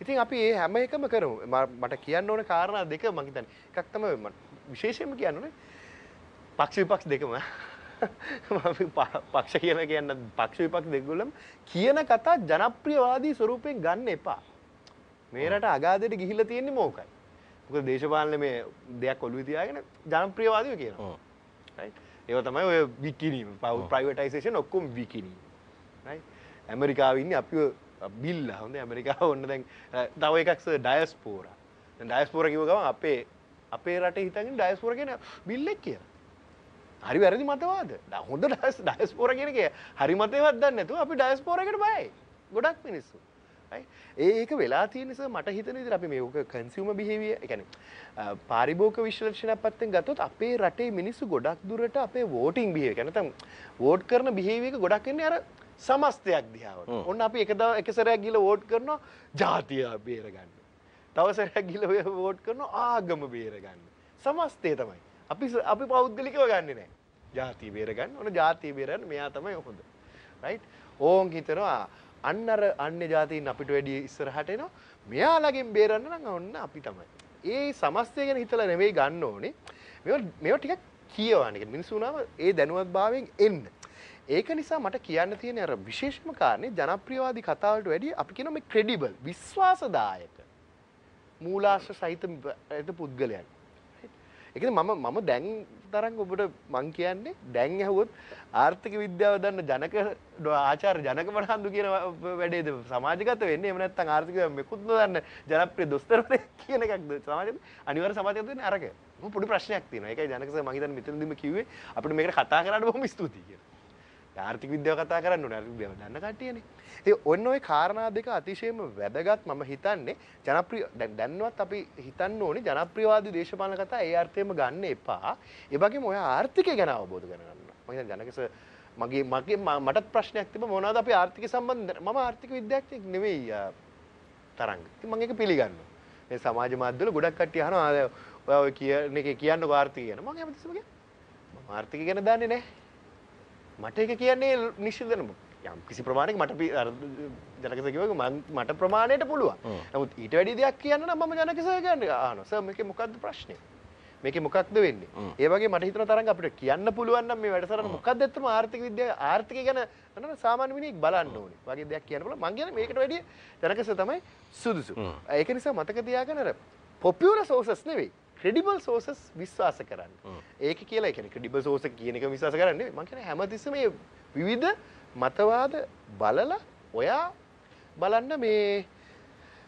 ඉතින් අපි මේ හැම එකම කරමු. මට කියන්න ඕන කාරණා දෙක මම හිතන්නේ. එකක් තමයි මම විශේෂයෙන්ම කියන්නේ පක්ෂ විපක්ෂ දෙකම පක්ෂ කියන කියන්න පක්ෂ විපක්ෂ දෙකගොල්ලම කියන කතා ජනප්‍රියවාදී ස්වරූපයෙන් ගන්න එපා. මේ රට අගාධයට ගිහිල්ලා තියෙන්නේ මෝකයි. මොකද දේශපාලන මේ දෙයක් ඔළුවේ තියාගෙන ජනප්‍රියවාදීව කියනවා. රයිට්. ඒව තමයි ඔය විකිණීම, ප්‍රයිවටයිසේෂන් ඔක්කොම විකිණීම. රයිට්. ඇමරිකාවේ ඉන්නේ අපිව බිල්ලා. හොඳයි ඇමරිකාව ඔන්න දැන් තව එකක් සර් ඩයස්පෝරා. දැන් ඩයස්පෝරා කිව්ව ගමන් අපේ අපේ රටේ හිතන්නේ ඩයස්පෝරා කියන බිල්ලෙක් කියලා. හරි වැරදි මතවාද. හොඳ ඩයස්පෝරා කියන එක හරි මතේවත් දන්නේ නැතුව අපි ඩයස්පෝරාකට බයයි. ගොඩක් මිනිස්සු. ඒක වෙලා තියනිස මට හිතන විදිහට අපි මේක කන්සියුමර් බිහේවියර් ඒ කියන්නේ පාරිභෝගික විශ්ලේෂණයක් පැත්තෙන් ගත්තොත් අපේ රටේ මිනිස්සු ගොඩක් දුරට අපේ වෝටින් බිහේවියර් කියන්නේ නැත්නම් වෝට් කරන බිහේවියර් එක ගොඩක් එන්නේ අර සමස්තයක් දිහාවට. ඔන්න අපි එක දා එක සැරයක් ගිහලා වෝට් කරනවා ජාතිය බේර ගන්න. තව සැරයක් ගිහලා ඔය වෝට් කරනවා ආගම බේර ගන්න. සමස්තය තමයි. අපි අපි පෞද්ගලිකව ගන්නෙ නෑ. ජාතිය බේර ගන්න. ඔන්න ජාතිය බේරන්න මෙයා තමයි හොඳ. රයිට්? ඕන් හිතනවා අන්න අර අන්‍ය ජාතීන් අපිට වැඩිය ඉස්සරහට එනවා. මෙයාලගෙන් බේරන්න නම් ඔන්න අපි තමයි. ඒ සමස්තය ගැන හිතලා නෙවෙයි ගන්න ඕනේ. මේවා මේවා ටිකක් කියවන එක. මිනිස්සු වුණාම ඒ දැනුවත්භාවයෙන් එන්න. ඒක නිසා මට කියන්න තියෙන අර විශේෂම කාරණේ ජනප්‍රියවාදී කතාවලට වැඩිය අපි කියනවා මේ ක්‍රෙඩිබල් විශ්වාසදායක මූලාශ්‍ර සහිත පුද්ගලයන්. ඒ කියන්නේ මම මම දැන් තරම් ඔබට මං කියන්නේ දැන් ඇහුවොත් ආර්ථික විද්‍යාව දන්න ජනක ආචාර්ය ජනක මනහන්දු කියන වැඩේද සමාජගත වෙන්නේ එහෙම නැත්නම් ආර්ථික විද්‍යාව මෙකුත් නොදන්න ජනප්‍රිය දොස්තරවරේ [LAUGHS] කියන එකක්ද සමාජයට අනිවාර්ය සමාජගත වෙන්නේ අරක පොඩි ප්‍රශ්නයක් තියෙනවා ඒකයි ජනක සර් මං හිතන්නේ මෙතනදිම කිව්වේ අපිට මේකට කතා කරන්න බොහොම ස්තුතියි කියලා ආර්ථික විද්‍යාව කතා කරන්න ඕනේ ආර්ථික විද්‍යාව දන්න කට්ටියනේ ඒ ඔන්න ඔය කාරණා දෙක අතිශයම වැදගත් මම හිතන්නේ ජනප්‍රිය දැන්වත් අපි හිතන්න ඕනේ ජනප්‍රියවාදී දේශපාලන කතා ඒ අර්ථයෙන්ම ගන්න එපා. ඒ වගේම ඔය ආර්ථිකය ගැන අවබෝධ කරගන්න. මම හිතන්නේ ජනකස මගේ මගේ මටත් ප්‍රශ්නයක් තිබ්බ මොනවද අපි ආර්ථික සම්බන්ධ මම ආර්ථික විද්‍යාඥයෙක් නෙවෙයි තරංග. ඉතින් මම ඒක පිළිගන්නවා. මේ සමාජ මාධ්‍යවල ගොඩක් කට්ටිය අහනවා ඔයා ඔය කියන එක කියන්න ආර්ථික ගැන. මම හැමතිස්සෙම කියන්නේ මම ආර්ථික ගැන දන්නේ නැහැ. මට ඒක කියන්නේ නිශ්චිත දැනුමක්. යම් කිසි ප්‍රමාණයක මට ජනකස කිවක මට ප්‍රමාණයට පුළුව නමුත් ඊට වැඩි දෙයක් කියන්න මම ජනකස ගන්න ආනස මේක මොකක්ද ප්‍රශ්නය මේක මොකක්ද වෙන්නේ ඒවගේ මට හිතන තරන් අපිට කියන්න පුළුවන් මේ වැඩසර මොකක්ද ඇත්තම ආර්ථික විද්‍ය ආර්ථික ගැන අන්න සාමාන්‍ය මිනිහෙක් බලන්න ඕනේ වගේ දෙයක් කියන්න පුළුවන් මං කියන්නේ මේකට වැඩිය ජනකස තමයි සුදුසු ඒක නිසා මතක තියාගන්න අර පොපියුලර් සෝසස් නෙවෙයි ක්‍රඩිබල් සෝසස් විශ්වාස කරන්න ඒක කියලා එකන ක්‍රඩිබල් සෝස කියනක විශවාස කරන්න මං කියන හැමතිස්සම විවිධ මතවාද බලලා ඔයා බලන්න මේ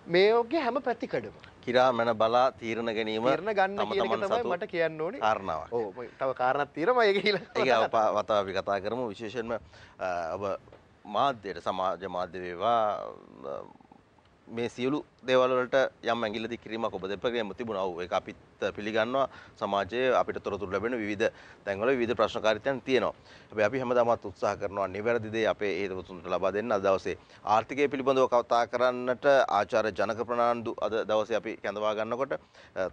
මේ ඔගේ හැම පැතිකඩම කිරා මැන බලා තීරණ ගැනීම තීරණ ගන්න කියන එක තමයි මට කියන්න ඕනේ කාරණාවක්. ඔව් තව කාරණාවක් තියෙනවා ඒක කියලා. ඒක වතාව අපි කතා කරමු විශේෂයෙන්ම ඔබ මාධ්‍යයට සමාජ මාධ්‍ය වේවා මේ සියලු දේවල්වලට යම් ඇඟිල්ලදි කිරීමක් ඔබ දෙපළගෙම තිබුණා. ඔව් ඒක අපිත් පිළිගන්නවා. සමාජයේ අපිට තොරතුරු ලැබෙන විවිධ තැන්වල විවිධ ප්‍රශ්නකාරීත්වයන් තියෙනවා. හැබැයි අපි හැමදාමත් උත්සාහ කරනවා නිවැරදි දේ අපේ හේතුතුන්ට ලබා දෙන්න අද දවසේ ආර්ථිකය පිළිබඳව කතා කරන්නට ආචාර්ය ජනක ප්‍රනාන්දු අද දවසේ අපි කැඳවා ගන්නකොට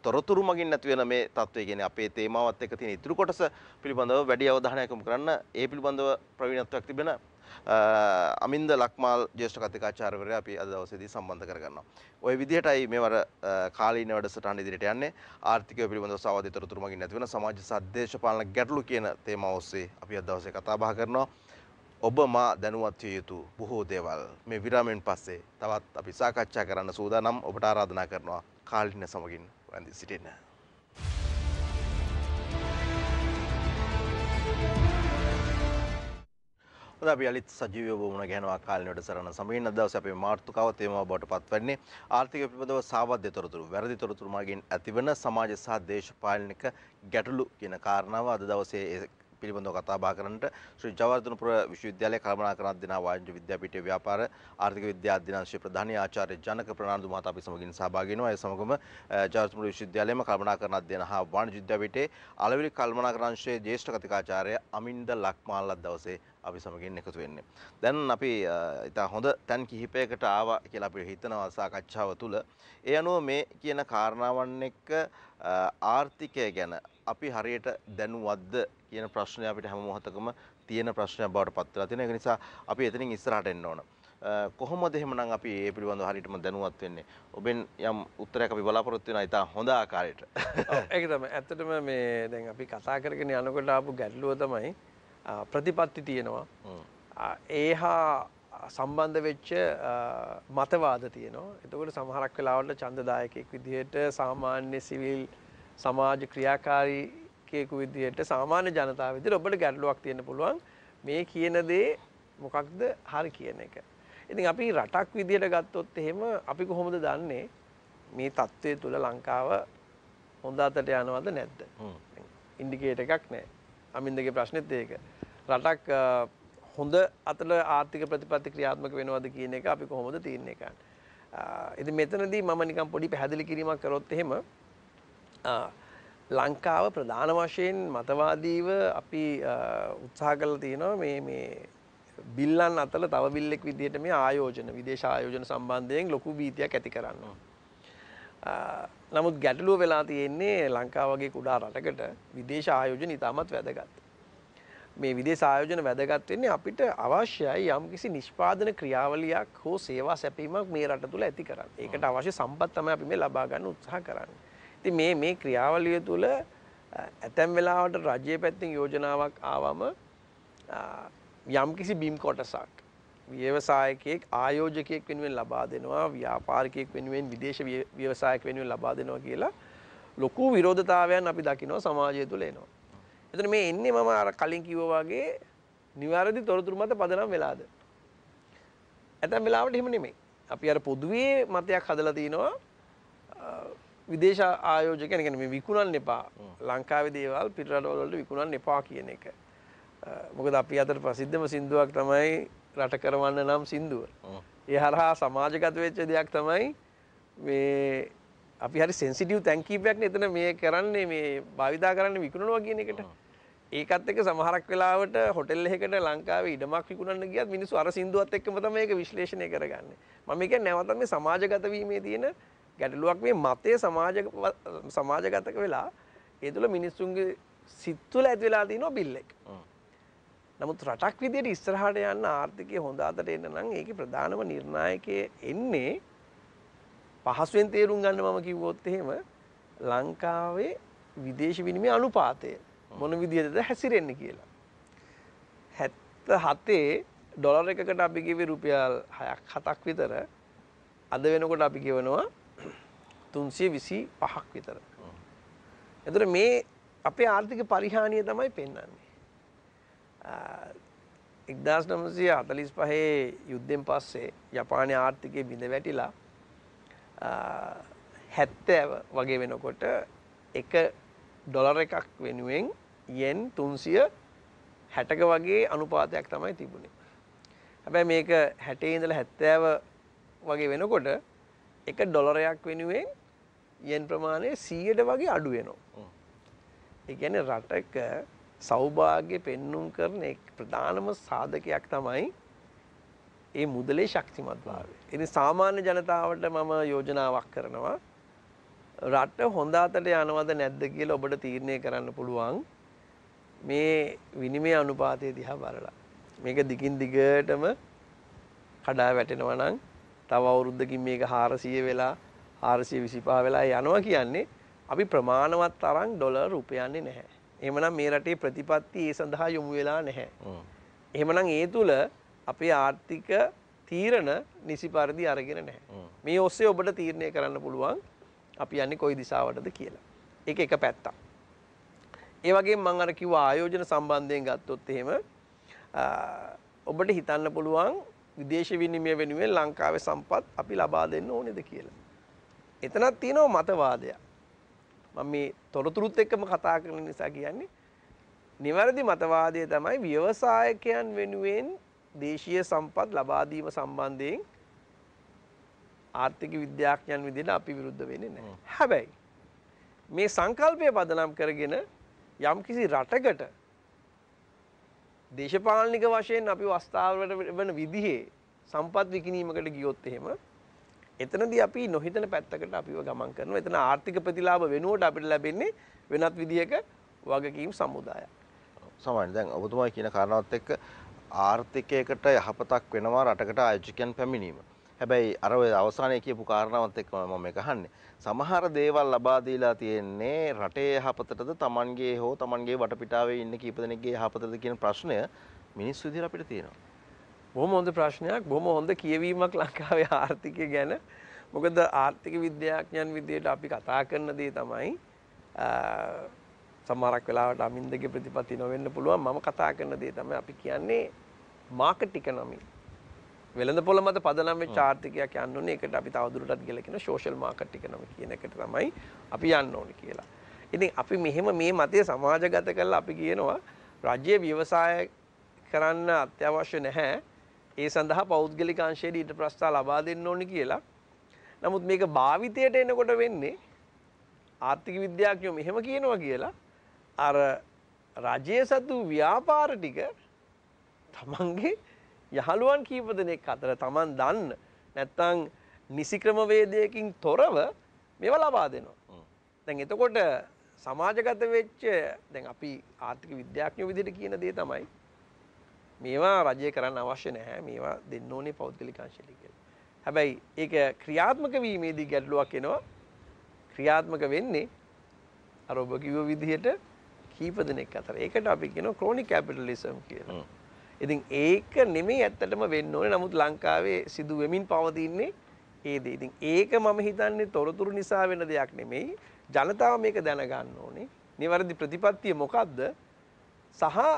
තොරතුරු මගින් නැති වෙන මේ තත්ත්වය කියන්නේ අපේ තේමාවත් එක්ක තියෙන ඉතුරු කොටස පිළිබඳව වැඩි අවධානයක් යොමු කරන්න ඒ පිළිබඳව ප්‍රවීණත්වයක් තිබෙන අමින්ද ලක්මාල් ජේෂ්ඨ කතිකාචාර්යවරයා අපි අද දවසේදී සම්බන්ධ කරගන්නවා. ওই විදිහටයි මේවර කාලීන වැඩසටහන ඉදිරියට යන්නේ. ආර්ථිකය පිළිබඳව සාවාදී තොරතුරු මගින් නැති වෙන සමාජ සහ දේශපාලන ගැටලු කියන තේමාව ඔස්සේ අපි අද දවසේ කතා බහ කරනවා. ඔබ මා දැනුවත් විය යුතු බොහෝ දේවල් මේ විරාමෙන් පස්සේ තවත් අපි සාකච්ඡා කරන්න සූදානම් ඔබට ආරාධනා කරනවා. කාලීන සමගින් රැඳී සිටින්න. හොඳ අපි අලිත් සජීවීව වුණ ගැනවා කාලණයට සරණ සමීන් අද දවසේ අපේ මාතෘකාව තේමාව බවට පත්වන්නේ ආර්ථික පිළිබඳව සාවද්‍ය තොරතුරු වැරදි තොරතුරු මාර්ගයෙන් ඇතිවන සමාජ සහ දේශපාලනික ගැටලු කියන කාරණාව අද දවසේ පිළිබඳව කතා බහ කරන්නට ශ්‍රී ජවර්ධනපුර විශ්වවිද්‍යාලයේ කළමනාකරණ අධ්‍යනාව වාණිජ විද්‍යාපීඨයේ ව්‍යාපාර ආර්ථික විද්‍යා අධ්‍යනාංශයේ ප්‍රධාන ආචාර්ය ජනක ප්‍රනාන්දු මහතා අපි සමගින් සහභාගී වෙනවා. ඒ සමගම ජවර්ධනපුර විශ්වවිද්‍යාලයේම කළමනාකරණ අධ්‍යයන හා වාණිජ විද්‍යාපීඨයේ අලවිලි කළමනාකරණ අංශයේ ජ්‍යෙෂ්ඨ කතිකාචාර්ය අමින්ද ලක්මාල්ලා දවසේ අපි සමගින් එකතු වෙන්නේ. දැන් අපි ඉතා හොඳ තැන් කිහිපයකට ආව කියලා අපි හිතනවා සාකච්ඡාව තුළ. ඒ අනුව මේ කියන කාරණාවන් එක්ක ආර්ථිකය ගැන අපි හරියට දැනුවත්ද කියන ප්‍රශ්නය අපිට හැම මොහොතකම තියෙන ප්‍රශ්නයක් බවට පත්වලා තියෙන. ඒක නිසා අපි එතනින් ඉස්සරහට එන්න ඕන. කොහොමද එහෙමනම් අපි ඒ පිළිබඳව හරියටම දැනුවත් වෙන්නේ? ඔබෙන් යම් උත්තරයක් අපි බලාපොරොත්තු වෙනා ඉතා හොඳ ආකාරයට. ඒක තමයි. ඇත්තටම මේ දැන් අපි කතා කරගෙන යනකොට ආපු ගැටලුව තමයි ප්‍රතිපත්ති තියෙනවා ඒ හා සම්බන්ධ වෙච්ච මතවාද තියෙනවා එතකොට සමහරක් වෙලාවට චන්දදායකෙක් විදිහට සාමාන්‍ය සිවිල් සමාජ ක්‍රියාකාරීකයෙකු විදිහට සාමාන්‍ය ජනතාව විදිහට ඔබට ගැටලුවක් තියෙන්න පුළුවන් මේ කියන දේ මොකක්ද හරි කියන එක. ඉතින් අපි රටක් විදිහට ගත්තොත් එහෙම අපි කොහොමද දන්නේ මේ தત્ත්වය තුල ලංකාව හොඳ අතට යනවද නැද්ද? ඉන්ඩිකේටර් එකක් නැහැ. අමින්දගේ ප්‍රශ්නෙත් ඒක. රටක් හොඳ අතල ආර්ථික ප්‍රතිපත්ති ක්‍රියාත්මක වෙනවද කියන එක අපි කොහොමද තීරණය කරන්නේ. ඉතින් මෙතනදී මම නිකන් පොඩි පැහැදිලි කිරීමක් කරොත් එහෙම ලංකාව ප්‍රධාන වශයෙන් මතවාදීව අපි උත්සාහ කරලා තියෙනවා මේ මේ බිල්ලන් අතර තව බිල්ලෙක් විදිහට මේ ආයෝජන විදේශ ආයෝජන සම්බන්ධයෙන් ලොකු භීතියක් ඇති කරනවා. නමුත් ගැටලුව වෙලා තියෙන්නේ ලංකාවගේ කුඩා රටකට විදේශ ආයෝජන ඉතාමත් වැදගත්. මේ විදේශ ආයෝජන වැදගත් වෙන්නේ අපිට අවශ්‍යයි යම්කිසි නිෂ්පාදන ක්‍රියාවලියක් හෝ සේවා සැපීමක් මේ රට තුළ ඇති කරන්න. ඒකට අවශ්‍ය සම්පත් තමයි අපි මේ ලබා ගන්න උත්සාහ කරන්නේ. ඉතින් මේ මේ ක්‍රියාවලිය තුළ ඇතැම් වෙලාවට රජයේ පැත්තෙන් යෝජනාවක් ආවම යම්කිසි බිම් කොටසක් ව්‍යවසායකයෙක් ආයෝජකයෙක් වෙනුවෙන් ලබා දෙනවා ව්‍යාපාරිකයෙක් වෙනුවෙන් විදේශ ව්‍යවසායක වෙනුවෙන් ලබා දෙනවා කියලා ලොකු විරෝධතාවයන් අපි දකිනවා සමාජය තුළ එනවා. එතන මේ එන්නේ මම අර කලින් කිව්වා වගේ නිවැරදි තොරතුරු මත පදනම් වෙලාද. ඇතැම් වෙලාවට එහෙම නෙමෙයි. අපි අර පොදුවේ මතයක් හදලා තිනවා විදේශ ආයෝජක කියන්නේ මේ විකුණන්න එපා. ලංකාවේ දේවල් පිටරටවල වලට විකුණන්න එපා කියන එක. මොකද අපි අතර ප්‍රසිද්ධම සින්දුවක් තමයි රට කරවන්න නම් සින්දුව. ඒ හරහා සමාජගත වෙච්ච දෙයක් තමයි මේ අපි හරි සෙන්සිටිව් තැන්කීපයක් එතන මේ කරන්නේ මේ භාවිතා කරන්න විකුණනවා කියන එකට. ඒකත් එක්ක සමහරක් වෙලාවට හොටෙල් එකකට ලංකාවේ ඉඩමක් විකුණන්න ගියත් මිනිස්සු අර සින්දුවත් එක්කම තමයි ඒක විශ්ලේෂණය කරගන්නේ. මම කියන්නේ නැවත මේ සමාජගත වීමේ තියෙන ගැටලුවක් මේ මතය සමාජ සමාජගතක වෙලා ඒ තුළ මිනිස්සුන්ගේ සිත් තුළ ඇති වෙලා තියෙනවා බිල් එක. නමුත් රටක් විදියට ඉස්සරහට යන්න ආර්ථිකය හොඳ අතට එන්න නම් ඒකේ ප්‍රධානම නිර්ණායකය එන්නේ පහසුවෙන් තේරුම් ගන්න මම කිව්වොත් එහෙම ලංකාවේ විදේශ විනිමය අනුපාතය මොන විදිහටද හැසිරෙන්නේ කියලා. 77 ඩොලර් එකකට අපි ගෙවේ රුපියල් 6ක් 7ක් විතර අද වෙනකොට අපි ගෙවනවා 325ක් විතර. එතකොට මේ අපේ ආර්ථික පරිහානිය තමයි පෙන්වන්නේ. එක්දස් නමසය අතලිස් පහේ යුද්ධෙන් පස්සේ ජපානය ආර්ථිකය බිඳ වැටිලා හැත්තෑව වගේ වෙනකොට එක ඩොලර එකක් වෙනුවෙන් යෙන් තුන්සිය හැටක වගේ අනුපාතයක් තමයි තිබුණේ. හැබැයි මේක හැටේ ඉඳල හැත්තෑව වගේ වෙනකොට එක ඩොලරයක් වෙනුවෙන් යෙන් ප්‍රමාණය සීයට වගේ අඩුවෙනවා. එකැන රටක සෞභාග්‍ය පෙන්눔 කරන ප්‍රධානම සාධකයක් තමයි ඒ මුදලේ ශක්තිමත් භාවය. ඉතින් සාමාන්‍ය ජනතාවට මම යෝජනාවක් කරනවා රට හොඳ අතට යනවද නැද්ද කියලා ඔබට තීරණය කරන්න පුළුවන් මේ විනිමය අනුපාතය දිහා බලලා. මේක දිගින් දිගටම කඩා වැටෙනවා නම් තව අවුරුද්දකින් මේක 400 වෙලා 425 වෙලා යනවා කියන්නේ අපි ප්‍රමාණවත් තරම් ඩොලර් උපයන්නේ නැහැ. එහෙමනම් මේ රටේ ප්‍රතිපත්ති ඒ සඳහා යොමු වෙලා නැහැ. එහෙමනම් ඒ තුල අපේ ආර්ථික තීරණ නිසි පරිදි අරගෙන නැහැ. මේ ඔස්සේ ඔබට තීරණය කරන්න පුළුවන් අපි යන්නේ කොයි දිශාවටද කියලා. ඒක එක පැත්තක්. ඒ වගේම මම අර කිව්වා ආයෝජන සම්බන්ධයෙන් ගත්තොත් එහෙම ඔබට හිතන්න පුළුවන් විදේශ විනිමය වෙනුවෙන් ලංකාවේ සම්පත් අපි ලබා දෙන්න ඕනේද කියලා. එතනක් තියෙනවා මතවාදයක්. මම මේ තොරතුරුත් එක්කම කතා කරන නිසා කියන්නේ නිවැරදි මතවාදය තමයි ව්‍යවසායකයන් වෙනුවෙන් දේශීය සම්පත් ලබා දීම සම්බන්ධයෙන් ආර්ථික විද්‍යාඥයන් විදිහට අපි විරුද්ධ වෙන්නේ නැහැ. හැබැයි මේ සංකල්පය පදනම් කරගෙන යම්කිසි රටකට දේශපාලනික වශයෙන් අපි වස්ථාවරට වන විදිහේ සම්පත් විකිණීමකට ගියොත් එහෙම එතනදී අපි නොහිතන පැත්තකට අපිව ගමන් කරනවා. එතන ආර්ථික ප්‍රතිලාභ වෙනුවට අපිට ලැබෙන්නේ වෙනත් විදිහක වගකීම් සමුදායක්. සමහරවිට දැන් ඔබතුමා කියන කාරණාවත් එක්ක ආර්ථිකයකට යහපතක් වෙනවා රටකට ආයෝජකයන් පැමිණීම. හැබැයි අර ඔය අවසානයේ කියපු කාරණාවත් එක්ක මම මේක අහන්නේ. සමහර දේවල් ලබා දීලා තියෙන්නේ රටේ යහපතටද Tamanගේ හෝ Tamanගේ වටපිටාවේ ඉන්න කීප දෙනෙක්ගේ යහපතටද කියන ප්‍රශ්නය මිනිස්සු විදිහට අපිට තියෙනවා. බොහොම හොඳ ප්‍රශ්නයක් බොහොම හොඳ කියවීමක් ලංකාවේ ආර්ථිකය ගැන මොකද ආර්ථික විද්‍යාඥයන් විදියට අපි කතා කරන දේ තමයි සමහරක් වෙලාවට අමින්දගේ ප්‍රතිපත්ති නොවෙන්න පුළුවන් මම කතා කරන දේ තමයි අපි කියන්නේ මාකට් ඉකනොමි වෙළඳ පොළ මත පදනම් වෙච්ච ආර්ථිකයක් යන්න ඕනේ ඒකට අපි තවදුරටත් ගිලගෙන සෝෂල් මාකට් ඉකනොමි කියන එකට තමයි අපි යන්න ඕනේ කියලා. ඉතින් අපි මෙහෙම මේ මතය සමාජගත කරලා අපි කියනවා රජයේ ව්‍යවසාය කරන්න අත්‍යවශ්‍ය නැහැ ඒ සඳහා පෞද්ගලික අංශයට ඊට ප්‍රස්ථා ලබා දෙන්න ඕනි කියලා. නමුත් මේක භාවිතයට එනකොට වෙන්නේ ආර්ථික විද්‍යාඥයෝ මෙහෙම කියනවා කියලා අර රජයේ සතු ව්‍යාපාර ටික තමන්ගේ යහළුවන් කීප දෙනෙක් අතර තමන් දන්න නැත්තම් නිසි ක්‍රමවේදයකින් තොරව මේවා ලබා දෙනවා. දැන් එතකොට සමාජගත වෙච්ච දැන් අපි ආර්ථික විද්‍යාඥයෝ විදිහට කියන දේ තමයි මේවා රජය කරන්න අවශ්‍ය නැහැ මේවා දෙන්න ඕනේ පෞද්ගලික අංශලි කියලා. හැබැයි ඒක ක්‍රියාත්මක වීමේදී ගැටලුවක් එනවා. ක්‍රියාත්මක වෙන්නේ අර ඔබ කිව්ව විදිහට කීප දෙනෙක් අතර. ඒකට අපි කියනවා ක්‍රොනික් කැපිටලිසම් කියලා. ඉතින් ඒක නෙමෙයි ඇත්තටම වෙන්න ඕනේ. නමුත් ලංකාවේ සිදු වෙමින් පවතින්නේ ඒ දේ. ඉතින් ඒක මම හිතන්නේ තොරතුරු නිසා වෙන දෙයක් නෙමෙයි. ජනතාව මේක දැනගන්න ඕනේ. නිවැරදි ප්‍රතිපත්තිය මොකක්ද? සහ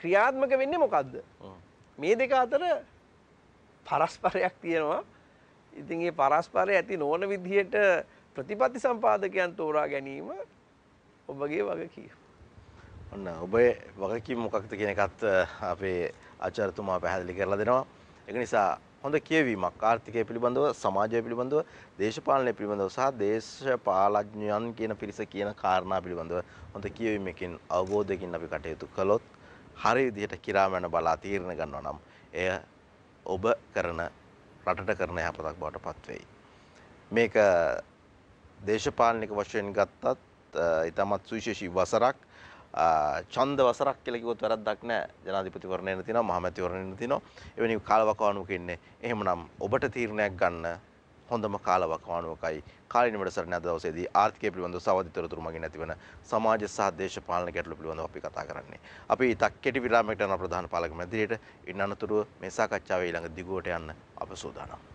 ක්‍රියාත්මක වෙන්නේ මොකක්ද මේ දෙක අතර පරස්පරයක් තියෙනවා ඉතින් ඒ පරස්පරය ඇති නොවන විදිහට ප්‍රතිපත්ති සම්පාදකයන් තෝරා ගැනීම ඔබගේ වගකීම. ඔන්න ඔබේ වගකීම් මොකක්ද කියන එකත් අපේ ආචාර්යතුමා පැහැදිලි කරලා දෙනවා. ඒක නිසා හොඳ කියවීමක් ආර්ථිකය පිළිබඳව සමාජය පිළිබඳව දේශපාලනය පිළිබඳව සහ දේශපාලඥයන් කියන පිරිස කියන කාරණා පිළිබඳව හොඳ කියවීමකින් අවබෝධයකින් අපි කටයුතු කළොත් හරි විදිහට කිරාමැන බලා තීරණ ගන්නවා නම් එය ඔබ කරන රටට කරන යහපතක් බවට පත්වෙයි. මේක දේශපාලනික වශයෙන් ගත්තත් ඉතාමත් සුවිශේෂී වසරක් චන්ද වසරක් කියලා කිව්වොත් වැරද්දක් නැහැ. ජනාධිපතිවරණයන තියෙනවා, මහමැතිවරණයන තියෙනවා. එවැනි කාලවකවානුවක ඉන්නේ. එහෙමනම් ඔබට තීරණයක් ගන්න හොඳම කාලවකවානුවකයි කාලින් වැඩසටහන අද දවසේදී ආර්ථිකය පිළිබඳව සවදි තොරතුරු මගින් ඇතිවන සමාජ සහ දේශපාලන ගැටලු පිළිබඳව අපි කතා කරන්නේ. අපි ඉතක් කෙටි විරාමයකට යන ප්‍රධාන පාලක මැදිරියට ඉන්න අනතුරුව මේ සාකච්ඡාවේ ඊළඟ දිගුවට යන්න අප සූදානම්.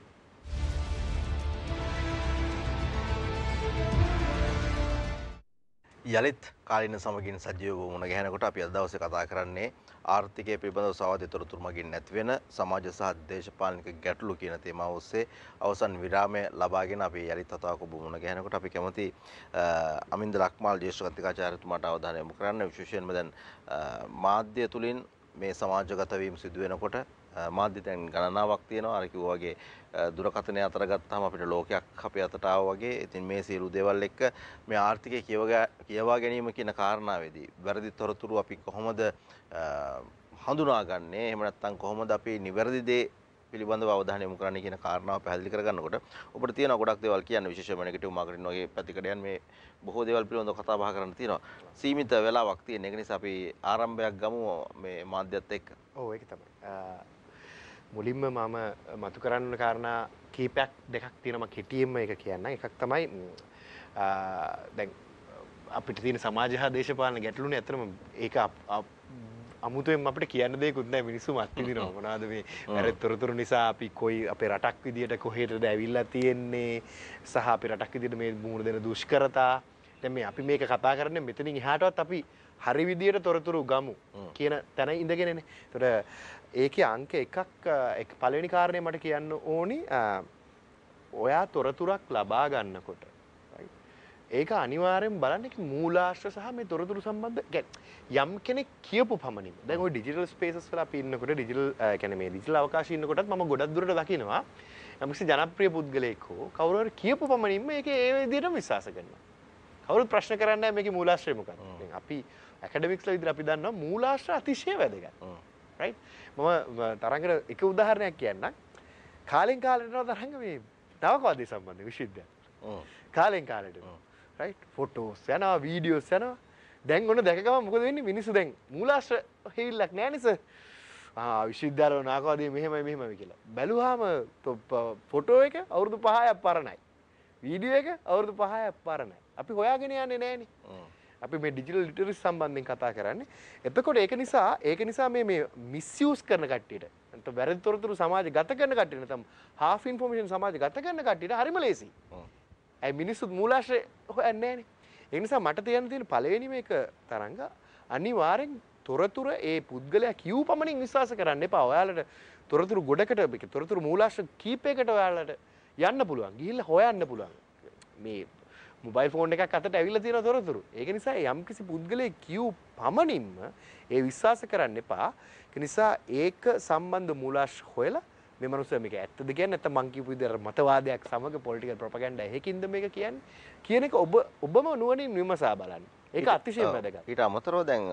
යළිත් කාලින සමගින් සජීව මුණ ගැහෙනකොට අපි අද දවසේ කතා කරන්නේ ආර්ථිකය පිළිබඳව සාවධි තොරතුරු මගින් නැතිවෙන සමාජ සහ දේශපාලනික ගැටලු කියන තේමාව ඔස්සේ අවසන් විරාමය ලබාගෙන අපි යළිත් කතාවක මුණ ගැහෙනකොට අපි කැමති අමින්ද ලක්මාල් ජ්‍යෙෂ්ඨ කතිකාචාර්යතුමාට අවධානය යොමු කරන්න විශේෂයෙන්ම දැන් මාධ්‍ය තුලින් මේ සමාජගත වීම සිදු වෙනකොට මාධ්‍යතැන් ගණනාවක් තියෙනවා අරකි වගේ දුරකතනය අතරගත්තහම අපිට ලෝකයක් අපේ අතට ආව වගේ ඉතින් මේ සියලු දේවල් එක්ක මේ ආර්ථිකය කියවා ගැනීම කියන කාරණාවේදී වැරදි තොරතුරු අපි කොහොමද හඳුනාගන්නේ එහෙම නැත්නම් කොහොමද අපි නිවැරදි දේ පිළිබඳව අවධානය යොමු කරන්න කියන කාරණාව පැහැදිලි කරගන්නකොට ඔබට තියෙන ගොඩක් දේවල් කියන්න විශේෂයෙන්ම නෙගටිව් මාකටින් වගේ පැතිකඩයන් මේ බොහෝ දේවල් පිළිබඳව කතා බහ කරන්න තියෙනවා සීමිත වෙලාවක් තියෙන ඒක නිසා අපි ආරම්භයක් ගමු මේ මාධ්‍යත් එක්ක ඔව් ඒක තමයි මුලින්ම මම මතු කරන්න කාරණා කීපයක් දෙකක් තියෙනම කෙටියෙන්ම එක කියන්න එකක් තමයි දැන් අපිට තියෙන සමාජ හා දේශපාලන ගැටලුනේ ඇත්තම ඒක අමුතුවෙන් අපිට කියන්න දෙයකුත් නැහැ මිනිස්සු මත්විදිනවා [LAUGHS] මොනවාද මේ වැරදි තොරතුරු නිසා අපි කොයි අපේ රටක් විදියට කොහෙටද ඇවිල්ලා තියෙන්නේ සහ අපේ රටක් විදියට මේ මුහුණ දෙන දුෂ්කරතා දැන් මේ අපි මේක කතා කරන්නේ මෙතනින් එහාටවත් අපි හරි විදියට තොරතුරු ගමු කියන තැන ඉඳගෙනනේ. ඒතර ඒක අංක එකක් පලනි කාරණය මට කියන්න ඕනි ඔයා තොරතුරක් ලබා ගන්නකොට. ඒක අනිවාරයෙන් බලන්න මූලාශ්‍ර සහ මේ තොරතුරු සම්බන්ධ යම් කෙනෙක් කියපු පමණින් දැන් ඔය ඩිජිටල් ස්පේසස් වල අපි ඉන්නකොට ඩිජිටල් කියන්නේ මේ ඩිජිටල් අවකාශයේ ඉන්නකොටත් මම ගොඩක් දුරට දකිනවා යම්කිසි ජනප්‍රිය පුද්ගලයෙක් හෝ කවුරු හරි කියපු පමණින්ම ඒක ඒ විදිහටම විශ්වාස කරනවා කවුරුත් ප්‍රශ්න කරන්නේ නැහැ මේකේ මූලාශ්‍රය මොකක්ද අපි ඇකඩමික්ස්ලා විදිහට අපි දන්නවා මූලාශ්‍ර අතිශය වැදගත් රයිට් මම තරඟට එක උදාහරණයක් කියන්න කාලෙන් කාලටනවා තරඟ මේ නවකවාදී සම්බන්ධ විශුද්ධ කාලෙන් කාලට රයි් ෆොටෝස් යනවා වීඩියෝස් යනවා දැන් ඔන්න දැකම මොකද වෙන්නේ මිනිස්සු දැන් මූලාශ්‍ර හිල්ලක් නෑ නිස විශුද්ධරව නාකවාදේ මෙහෙමයි මෙහෙමයි කියලා. බැලුවාම ෆොටෝ එක අවුරුදු 5ක් පරණයි. වීඩියෝ එක අවුරුදු 5ක් පරණයි. අපි හොයාගෙන යන්නේ නෑනේ. අපි මේ ඩිජිටල් ලිටරසි සම්බන්ධයෙන් කතා කරන්නේ. එතකොට ඒක නිසා ඒක නිසා මේ මේ මිස්යූස් කරන කට්ටියට නැත්නම් වැරදි තොරතුරු සමාජය ගත කරන කට්ටිය නැත්නම් half information සමාජය ගත කරන කට්ටියට හරිම ලේසි. ඇයි මිනිස්සුත් මූලාශ්‍රය හොයන්නේ නැහනේ. ඒ නිසා මට තියන්න තියෙන පළවෙනි මේක තරංග අනිවාර්යෙන් තොරතුර ඒ පුද්ගලයා කිව් පමණින් විශ්වාස කරන්න එපා. ඔයාලට තොරතුරු ගොඩකට තොරතුරු මූලාශ්‍ර කීපයකට ඔයාලට යන්න පුළුවන්. ගිහිල්ලා හොයන්න පුළුවන්. මේ මොබයිල් ෆෝන් එකක් අතට ඇවිල්ලා තියෙන තොරතුරු. ඒක නිසා යම්කිසි පුද්ගලයෙක් කියූ පමණින්ම ඒ විශ්වාස කරන්න එපා. ඒ නිසා ඒක සම්බන්ධ මූලාශ්‍ර හොයලා මේ මනුස්සයා මේක ඇත්තද කියන්නේ නැත්නම් මං කියපු විදිහට මතවාදයක් සමග පොලිටිකල් ප්‍රොපගන්ඩා එකකින්ද මේක කියන්නේ කියන එක ඔබ ඔබම නුවණින් විමසා බලන්න. ඒක අතිශය වැදගත්. ඊට අමතරව දැන්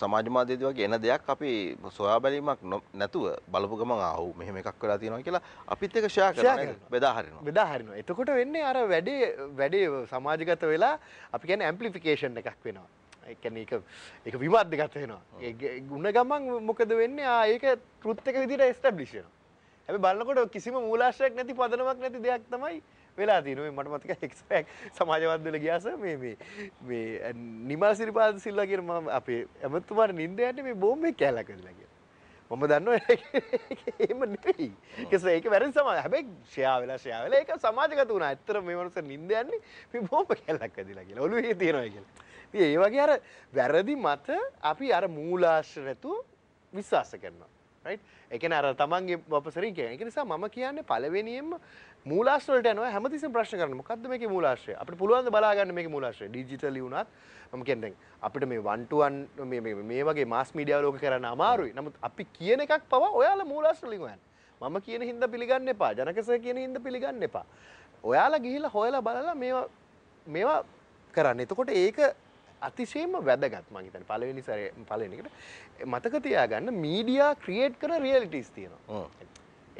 සමාජ මාධ්‍යදී වගේ එන දෙයක් අපි සොයා බැලීමක් නැතුව බලපු ගමන් ආවෝ මෙහෙම එකක් වෙලා තියෙනවා කියලා අපිත් එක ෂෙයා කරනවා බෙදා හරිනවා. බෙදා හරිනවා. එතකොට වෙන්නේ අර වැඩේ වැඩේ සමාජගත වෙලා අපි කියන්නේ ඇම්ප්ලිෆිකේෂන් එකක් වෙනවා. ඒ කියන්නේ ඒක ඒක විවාදගත වෙනවා. ඒ ගුණ ගමන් මොකද වෙන්නේ? ආ ඒක ට්‍රුත් එක විදිහට එස්ටැබ්ලිෂ් වෙනවා. හැබැයි බලනකොට කිසිම මූලාශ්‍රයක් නැති පදනමක් නැති දෙයක් තමයි වෙලා තියන මට මතක එක්ක් සමාජවන්දල ගියාස මේ මේ මේ නිමල් සිරිපාද සිල්ලා කියන මම අපේ ඇමතුමාට නින්ද යන්නේ මේ බෝම්බේ කැලලා කරලා කියලා. මම දන්නවා එහෙම නෙවෙයි. ඒකස ඒක වැරදි සමාජ. හැබැයි ෂෙයා වෙලා ෂෙයා වෙලා ඒක සමාජගත වුණා. ඇත්තට මේ මනුස්ස නින්ද යන්නේ මේ බෝම්බ කැලක් ඇදිලා කියලා. ඔළුවේ තියනවා කියලා. ඉතින් ඒ වගේ අර වැරදි මත අපි අර මූලාශ්‍ර නැතුව විශ්වාස කරනවා. එකන අර තමන්ගේ වපසරින් කියන එක නිසා මම කියන්නේ පළවෙනියෙන්ම මූලාශ්‍රවලට යනවා හැමතිස්සෙම ප්‍රශ්න කරන මොකද්ද මේකේ මූලාශ්‍රය අපිට පුළුවන් ද බලාගන්න මේකේ මූලාශ්‍රය ඩිජිටලි වුණත් මම කියන්නේ දැන් අපිට මේ 1 to 1 මේ මේ මේ වගේ මාස් මීඩියා ලෝක කරන්න අමාරුයි නමුත් අපි කියන එකක් පවා ඔයාලා මූලාශ්‍ර ලියන්න මම කියන හින්දා පිළිගන්න එපා ජනකස කියන හින්දා පිළිගන්න එපා ඔයාලා ගිහිල්ලා හොයලා බලලා මේවා මේවා කරන්න එතකොට ඒක අතිශයම වැදගත් මං හිතන්නේ පළවෙනි සැරේ පළවෙනි එකට මතක තියාගන්න මීඩියා ක්‍රියේට් කරන රියැලිටිස් තියෙනවා.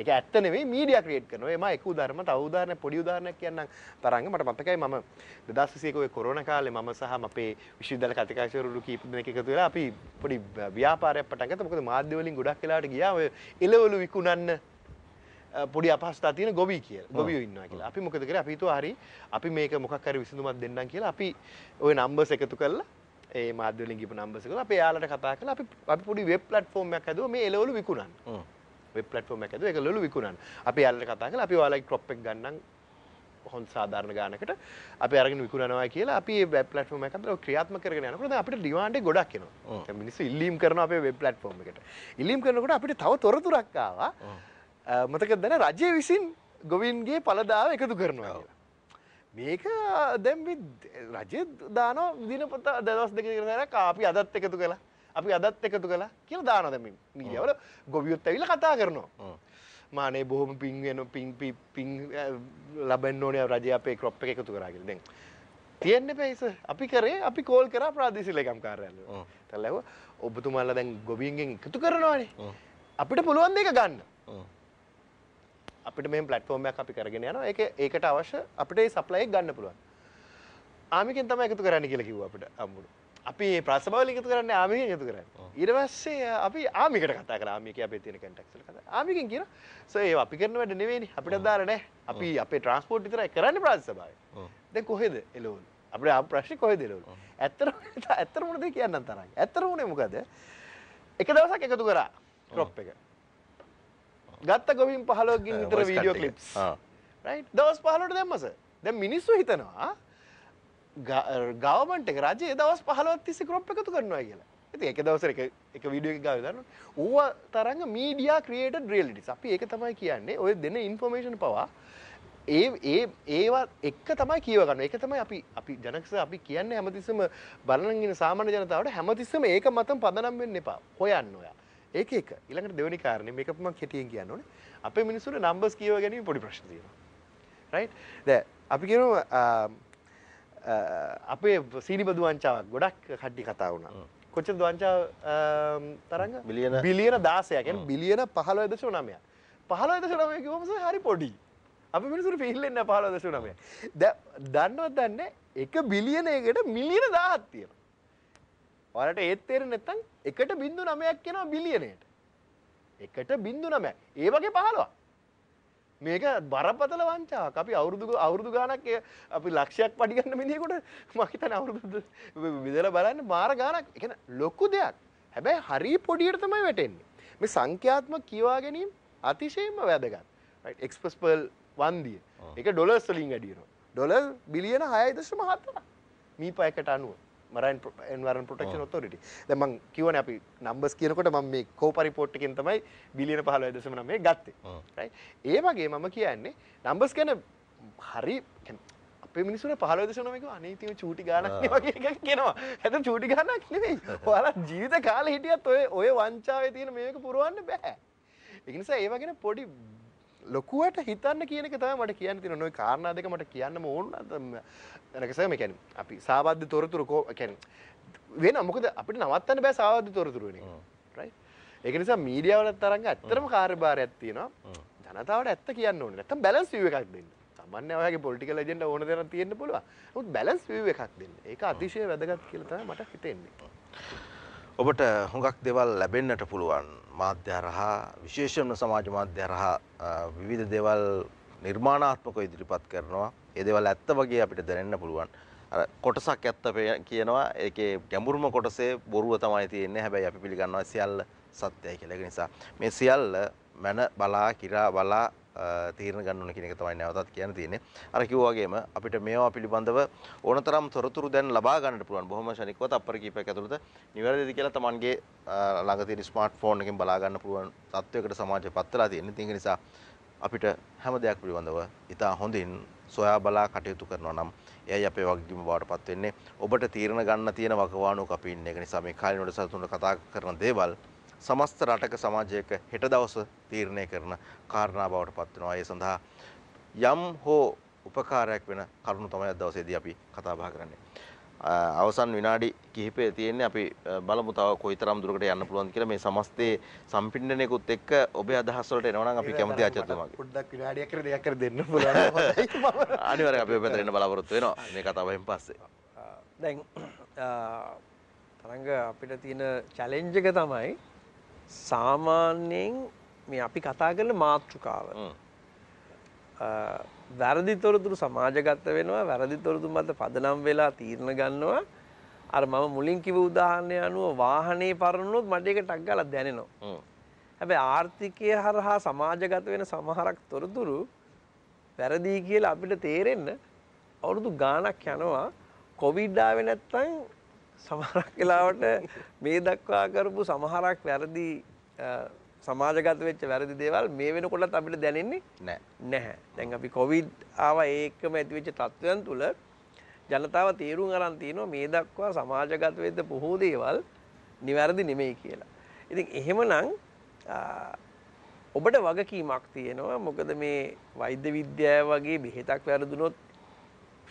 ඒක ඇත්ත නෙවෙයි මීඩියා ක්‍රියේට් කරනවා. ඒ මා එක උදාහරණ තව උදාහරණයක් පොඩි උදාහරණයක් කියන්නම් තරංග මට මතකයි මම 2021 ඔය කොරෝනා කාලේ මම සහ අපේ විශ්වවිද්‍යාල කතිකාචාර්යවරු කීප දෙනෙක් එකතු වෙලා අපි පොඩි ව්‍යාපාරයක් පටන් ගත්තා. මොකද මාධ්‍ය වලින් ගොඩක් වෙලාවට ගියා ඔය එළවලු විකුණන්න පොඩි අපහස්ථා තියෙන ගොවි කියලා ගොවියෝ ඉන්නවා කියලා. අපි මොකද කරේ? අපි හිතුවා හරි අපි මේක මොකක් හරි විසඳුමක් දෙන්නම් කියලා අපි ওই නම්බර්ස් එකතු කරලා ඒ මාධ්‍ය වලින් ගිහපු නම්බර්ස් එකලා අපි එයාලට කතා කරලා අපි අපි පොඩි වෙබ් ප්ලැට්ෆෝම් එකක් හැදුවා මේ එළවලු විකුණන්න. වෙබ් ප්ලැට්ෆෝම් එකක් හැදුවා ඒක එළවලු විකුණන්න. අපි එයාලට කතා කරලා අපි ඔයාලගේ ක්‍රොප් එක ගන්නම් හොන් සාධාරණ ගානකට අපි අරගෙන විකුණනවා කියලා අපි වෙබ් ප්ලට්ෆෝම් එකකට ක්‍රියාත්මක කරගෙන යනකොට අපිට ඩිමාන්ඩ් එක ගොඩක් එනවා. දැන් මිනිස්සු ඉල්ලීම් කරනවා අපේ වෙබ් ප්ලට්ෆෝම් එකට. ඉල්ලීම් කරනකොට අපිට තව තොරතුරක් ආවා. මතක දැන රජය විසින් ගොවින්ගේ පලදාව එකතු කරනවා. මේක දැම්බි රජ දාන විදිනපත දවස් දෙක කරන කාපි අදත් එකතු කලා අපි අදත් එකතු කලා කියල දාන දැම මීඩියවල ගොවියොත් ඇවිල කතා කරනවා. මානේ බොහොම පින් වෙන පින් පින් ලබන්න ඕනේ රජය අපේ ක්‍රොප් එක එකතු කරාගෙන දැන් තියෙන්න පැයිස අපි කරේ අපි කෝල් කරා ප්‍රාදේශීය ලේකම් කාර්යාලය. තැල්ලා ඔබතුමාලා දැන් ගොවියන්ගෙන් එකතු කරනවානේ. අපිට පුළුවන් දෙක ගන්න. අපිට මේ පලටෆෝර්මයක් අපි කරගෙන යන එක ඒකට අවශ්‍ය අපිට සප්ලයෙක් ගන්න පුළුවන් ආමිකෙන් තම එකතු කරන්න කියලා කිව්ව අපට අම්මුණු අපි ඒ ප්‍රසභාවල එකතු කරන්න ආමිකෙන් එකතු කරන්න ඉරවස්සේ අපි ආමිකට කතා කර ආමික අපේ තියෙන කැන්ටක්සල කතා ආමිකෙන් කියන සෝ ඒ අපි කරන වැඩ නෙවෙයිනි අපිට දාර නැහැ අපි අපේ ට්‍රාන්ස්පෝර්ට් විතරයි කරන්නේ ප්‍රාසභාවේ දැන් කොහෙද එළවලු අපිට ආ ප්‍රශ්නේ කොහෙද එළවලු ඇත්තට ඇත්තට [LAUGHS] මොනද කියන්න තරම් ඇත්තට උනේ මොකද එක දවසක් එකතු කරා ක්‍රොප් එක ගත්ත ගොවින් පහලෝගින් විතර වීඩියෝ කලිප්ස් දවස් පහලට දෙම්මස දැ මිනිස්සු හිතනවා ගවමට රජය දවස් පහලවත් තිසි කරොප් එකතු කරනවා කියලා ඇති එක දවසර එක විඩිය ගවදන්න ඕ තරඟ මීඩියා ක්‍රේට ්‍රේලිටි අපි ඒක තමයි කියන්නේ ඔය දෙන ඉන්ෆෝර්මේෂන් පවා ඒ ඒ ඒවත් එක්ක තමයි කියවගන්න එක තමයි අපි අපි ජනක්ස අපි කියන්න හැමතිසම බලනගෙන සාමාන්‍ය ජනතාවට හැමතිස්සම ඒක මතම් පදනම් වෙන්න එපා හොයන්න ඔයා ඒක එක ඊළඟට දෙවෙනි කාරණේ මේක මම කෙටියෙන් කියන්න ඕනේ. අපේ මිනිස්සුන්ට නම්බර්ස් කියව ගැනීම පොඩි ප්‍රශ්න තියෙනවා. රයිට්? දැන් අපි කියනවා අපේ සීනිබදු වංචාවක් ගොඩක් කඩි කතා වුණා. කොච්චර වංචා තරංග? බිලියන බිලියන 16. කියන්නේ බිලියන 15.9ක්. 15.9 කිව්වම හරි පොඩි. අපි මිනිසුන්ට ෆීල් වෙන්නේ 15.9. දැන් දන්නවත් දන්නේ 1 බිලියන එකට මිලියන 1000ක් තියෙනවා. ඔයාලට ඒත් තේරෙන්නේ නැත්නම් 1.9ක් කියනවා බිලියනයට. 1.9. ඒ වගේ 15ක්. මේක බරපතල වංචාවක්. අපි අවුරුදු අවුරුදු ගාණක් අපි ලක්ෂයක් පඩි ගන්න මිනිහෙකුට මම හිතන්නේ අවුරුදු විදලා බලන්න මාර ගාණක්. ඒ කියන්නේ ලොකු දෙයක්. හැබැයි හරි පොඩියට තමයි වැටෙන්නේ. මේ සංඛ්‍යාත්මක කියවා ගැනීම අතිශයින්ම වැදගත්. right express pearl වන්දිය. ඒක ඩොලර්ස් වලින් වැඩි වෙනවා. ඩොලර් බිලියන 6.7ක්. මීපයකට අනුව. මරයින් එන්වරන් ප්‍රටක්ෂන් ඔතෝරිට දමං කිවන අපි නම්බස් කියනකොට ම මේ කෝපරිපෝට්ටකින් තමයි බිලියන පහල දසමන මේ ගත්තේ ඒ වගේ මම කියන්නේ නම්බස් ගැන හරි අපේ මිනිසුන පහල දශනමක අනීතිම චූටි ගානක් වගේ කියෙනවා ඇත චූටි ගන්නක් නෙවෙයි [LAUGHS] ඔයාලා ජීවිත කාල හිටියත් ඔය ඔය වංචාව තියෙන මේක පුරුවන්න බැහැ එකනිසා ඒවගෙන පොඩි ලොකුවට හිතන්න කියන එක තමයි මට කියන්න තියෙන නොයි කාරණා දෙක මට කියන්නම ඕන නැකසම මේ කියන්නේ අපි සාවාද්‍ය තොරතුරු කො කියන්නේ වෙන මොකද අපිට නවත්තන්න බෑ සාවාද්‍ය තොරතුරු වෙන එක රයිට් ඒක නිසා මීඩියා වලත් තරංග ඇත්තටම කාර්යභාරයක් තියෙනවා ජනතාවට ඇත්ත කියන්න ඕනේ නැත්තම් බැලන්ස් වීව එකක් දෙන්න සමන්න ඔයාගේ පොලිටිකල් එජෙන්ඩා ඕන දෙයක් තියෙන්න පුළුවන් නමුත් බැලන්ස් වීව එකක් දෙන්න ඒක අතිශය වැදගත් කියලා තමයි මට හිතෙන්නේ ඔබට හුඟක් දෙවල් ලැබෙන්නට පුළුවන් මාධ්‍ය හරහා විශේෂම සමාජ මාධ්‍ය හරහා විවිධ දේවල් නිර්මාණාත්මකව ඉදිරිපත් කරනවා. ඒ දේවල් ඇත්ත වගේ අපිට දැනෙන්න පුළුවන්. අර කොටසක් ඇත්ත කියනවා. ඒකේ ගැඹුරුම කොටසේ බොරුව තමයි තියෙන්නේ. හැබැයි අපි පිළිගන්නවා සියල්ල සත්‍යයි කියලා. ඒ නිසා මේ සියල්ල මන බලා කිරා බලා තීරණ ගන්න ඕන කියන එක තමයි නැවතත් කියන්න තියෙන්නේ. අර කිව්වාගේම අපිට මේවා පිළිබඳව ඕනතරම් තොරතුරු දැන් ලබා ගන්නට පුළුවන්. බොහොම ශනිකව තප්පර කිහිපයක් ඇතුළත නිවැරදිද කියලා Tamanගේ ළඟ තියෙන ස්මාර්ට් ෆෝන් එකෙන් බලා ගන්න පුළුවන් තත්වයකට සමාජය පත් වෙලා තියෙන්නේ. ඒක නිසා අපිට හැම දෙයක් පිළිබඳව ඉතා හොඳින් සොයා බලා කටයුතු කරනවා නම් එයයි අපේ වගකීම බවට පත් වෙන්නේ. ඔබට තීරණ ගන්න තියෙන වකවානුවක අපි ඉන්නේ. ඒ නිසා මේ කාලිනොඩ සතුන කතා කරන දේවල් සමස්ත රටක සමාජයක හෙට දවස තීරණය කරන කාරණා බවට පත් වෙනවා. ඒ සඳහා යම් හෝ උපකාරයක් වෙන කරුණු තමයි අද දවසේදී අපි කතා බහ කරන්නේ. අවසන් විනාඩි කිහිපය තියෙන්නේ අපි බලමු තව කොයිතරම් දුරකට යන්න පුළුවන්ද කියලා මේ සමස්තේ සම්පින්ඩණයකුත් එක්ක ඔබේ අදහස් වලට එනවා නම් අපි කැමති ආචාර්යතුමාගේ පොඩ්ඩක් විනාඩියක් කර දෙයක් කර දෙන්න පුළුවන් [LAUGHS] අනිවාර්යයෙන් අපි ඔබ පැත්තට එන්න බලාපොරොත්තු වෙනවා මේ කතාවෙන් පස්සේ දැන් තරංග අපිට තියෙන චැලෙන්ජ් එක තමයි සාමාන්‍යයෙන් මේ අපි කතා කරන මාතෘකාව වැරදි තොරතුරු සමාජගත වෙනවා වැරදි තොරතුරු මත පදනම් වෙලා තීරණ ගන්නවා අර මම මුලින් කිව්ව උදාහරණය අනුව වාහනේ පරණුනොත් මට ඒක ටක් ගාලා දැනෙනවා හැබැයි ආර්ථිකය හරහා සමාජගත වෙන සමහරක් තොරතුරු වැරදි කියලා අපිට තේරෙන්න අවුරුදු ගාණක් යනවා කොවිඩ් ආවේ නැත්නම් සමහරක් වෙලාවට මේ දක්වා කරපු සමහරක් වැරදි සමාජගත වෙච්ච වැරදි දේවල් මේ වෙනකොටත් අපිට දැනෙන්නේ නැහැ නැහැ දැන් අපි කොවිඩ් ආවා ඒකම ඇති වෙච්ච තත්ත්වයන් තුල ජනතාව තීරුම් අරන් තිනවා මේ දක්වා සමාජගත වෙද්ද බොහෝ දේවල් නිවැරදි නෙමෙයි කියලා. ඉතින් එහෙමනම් ඔබට වගකීමක් තියෙනවා මොකද මේ වෛද්‍ය විද්‍යාව වගේ බෙහෙතක් වැරදුනොත්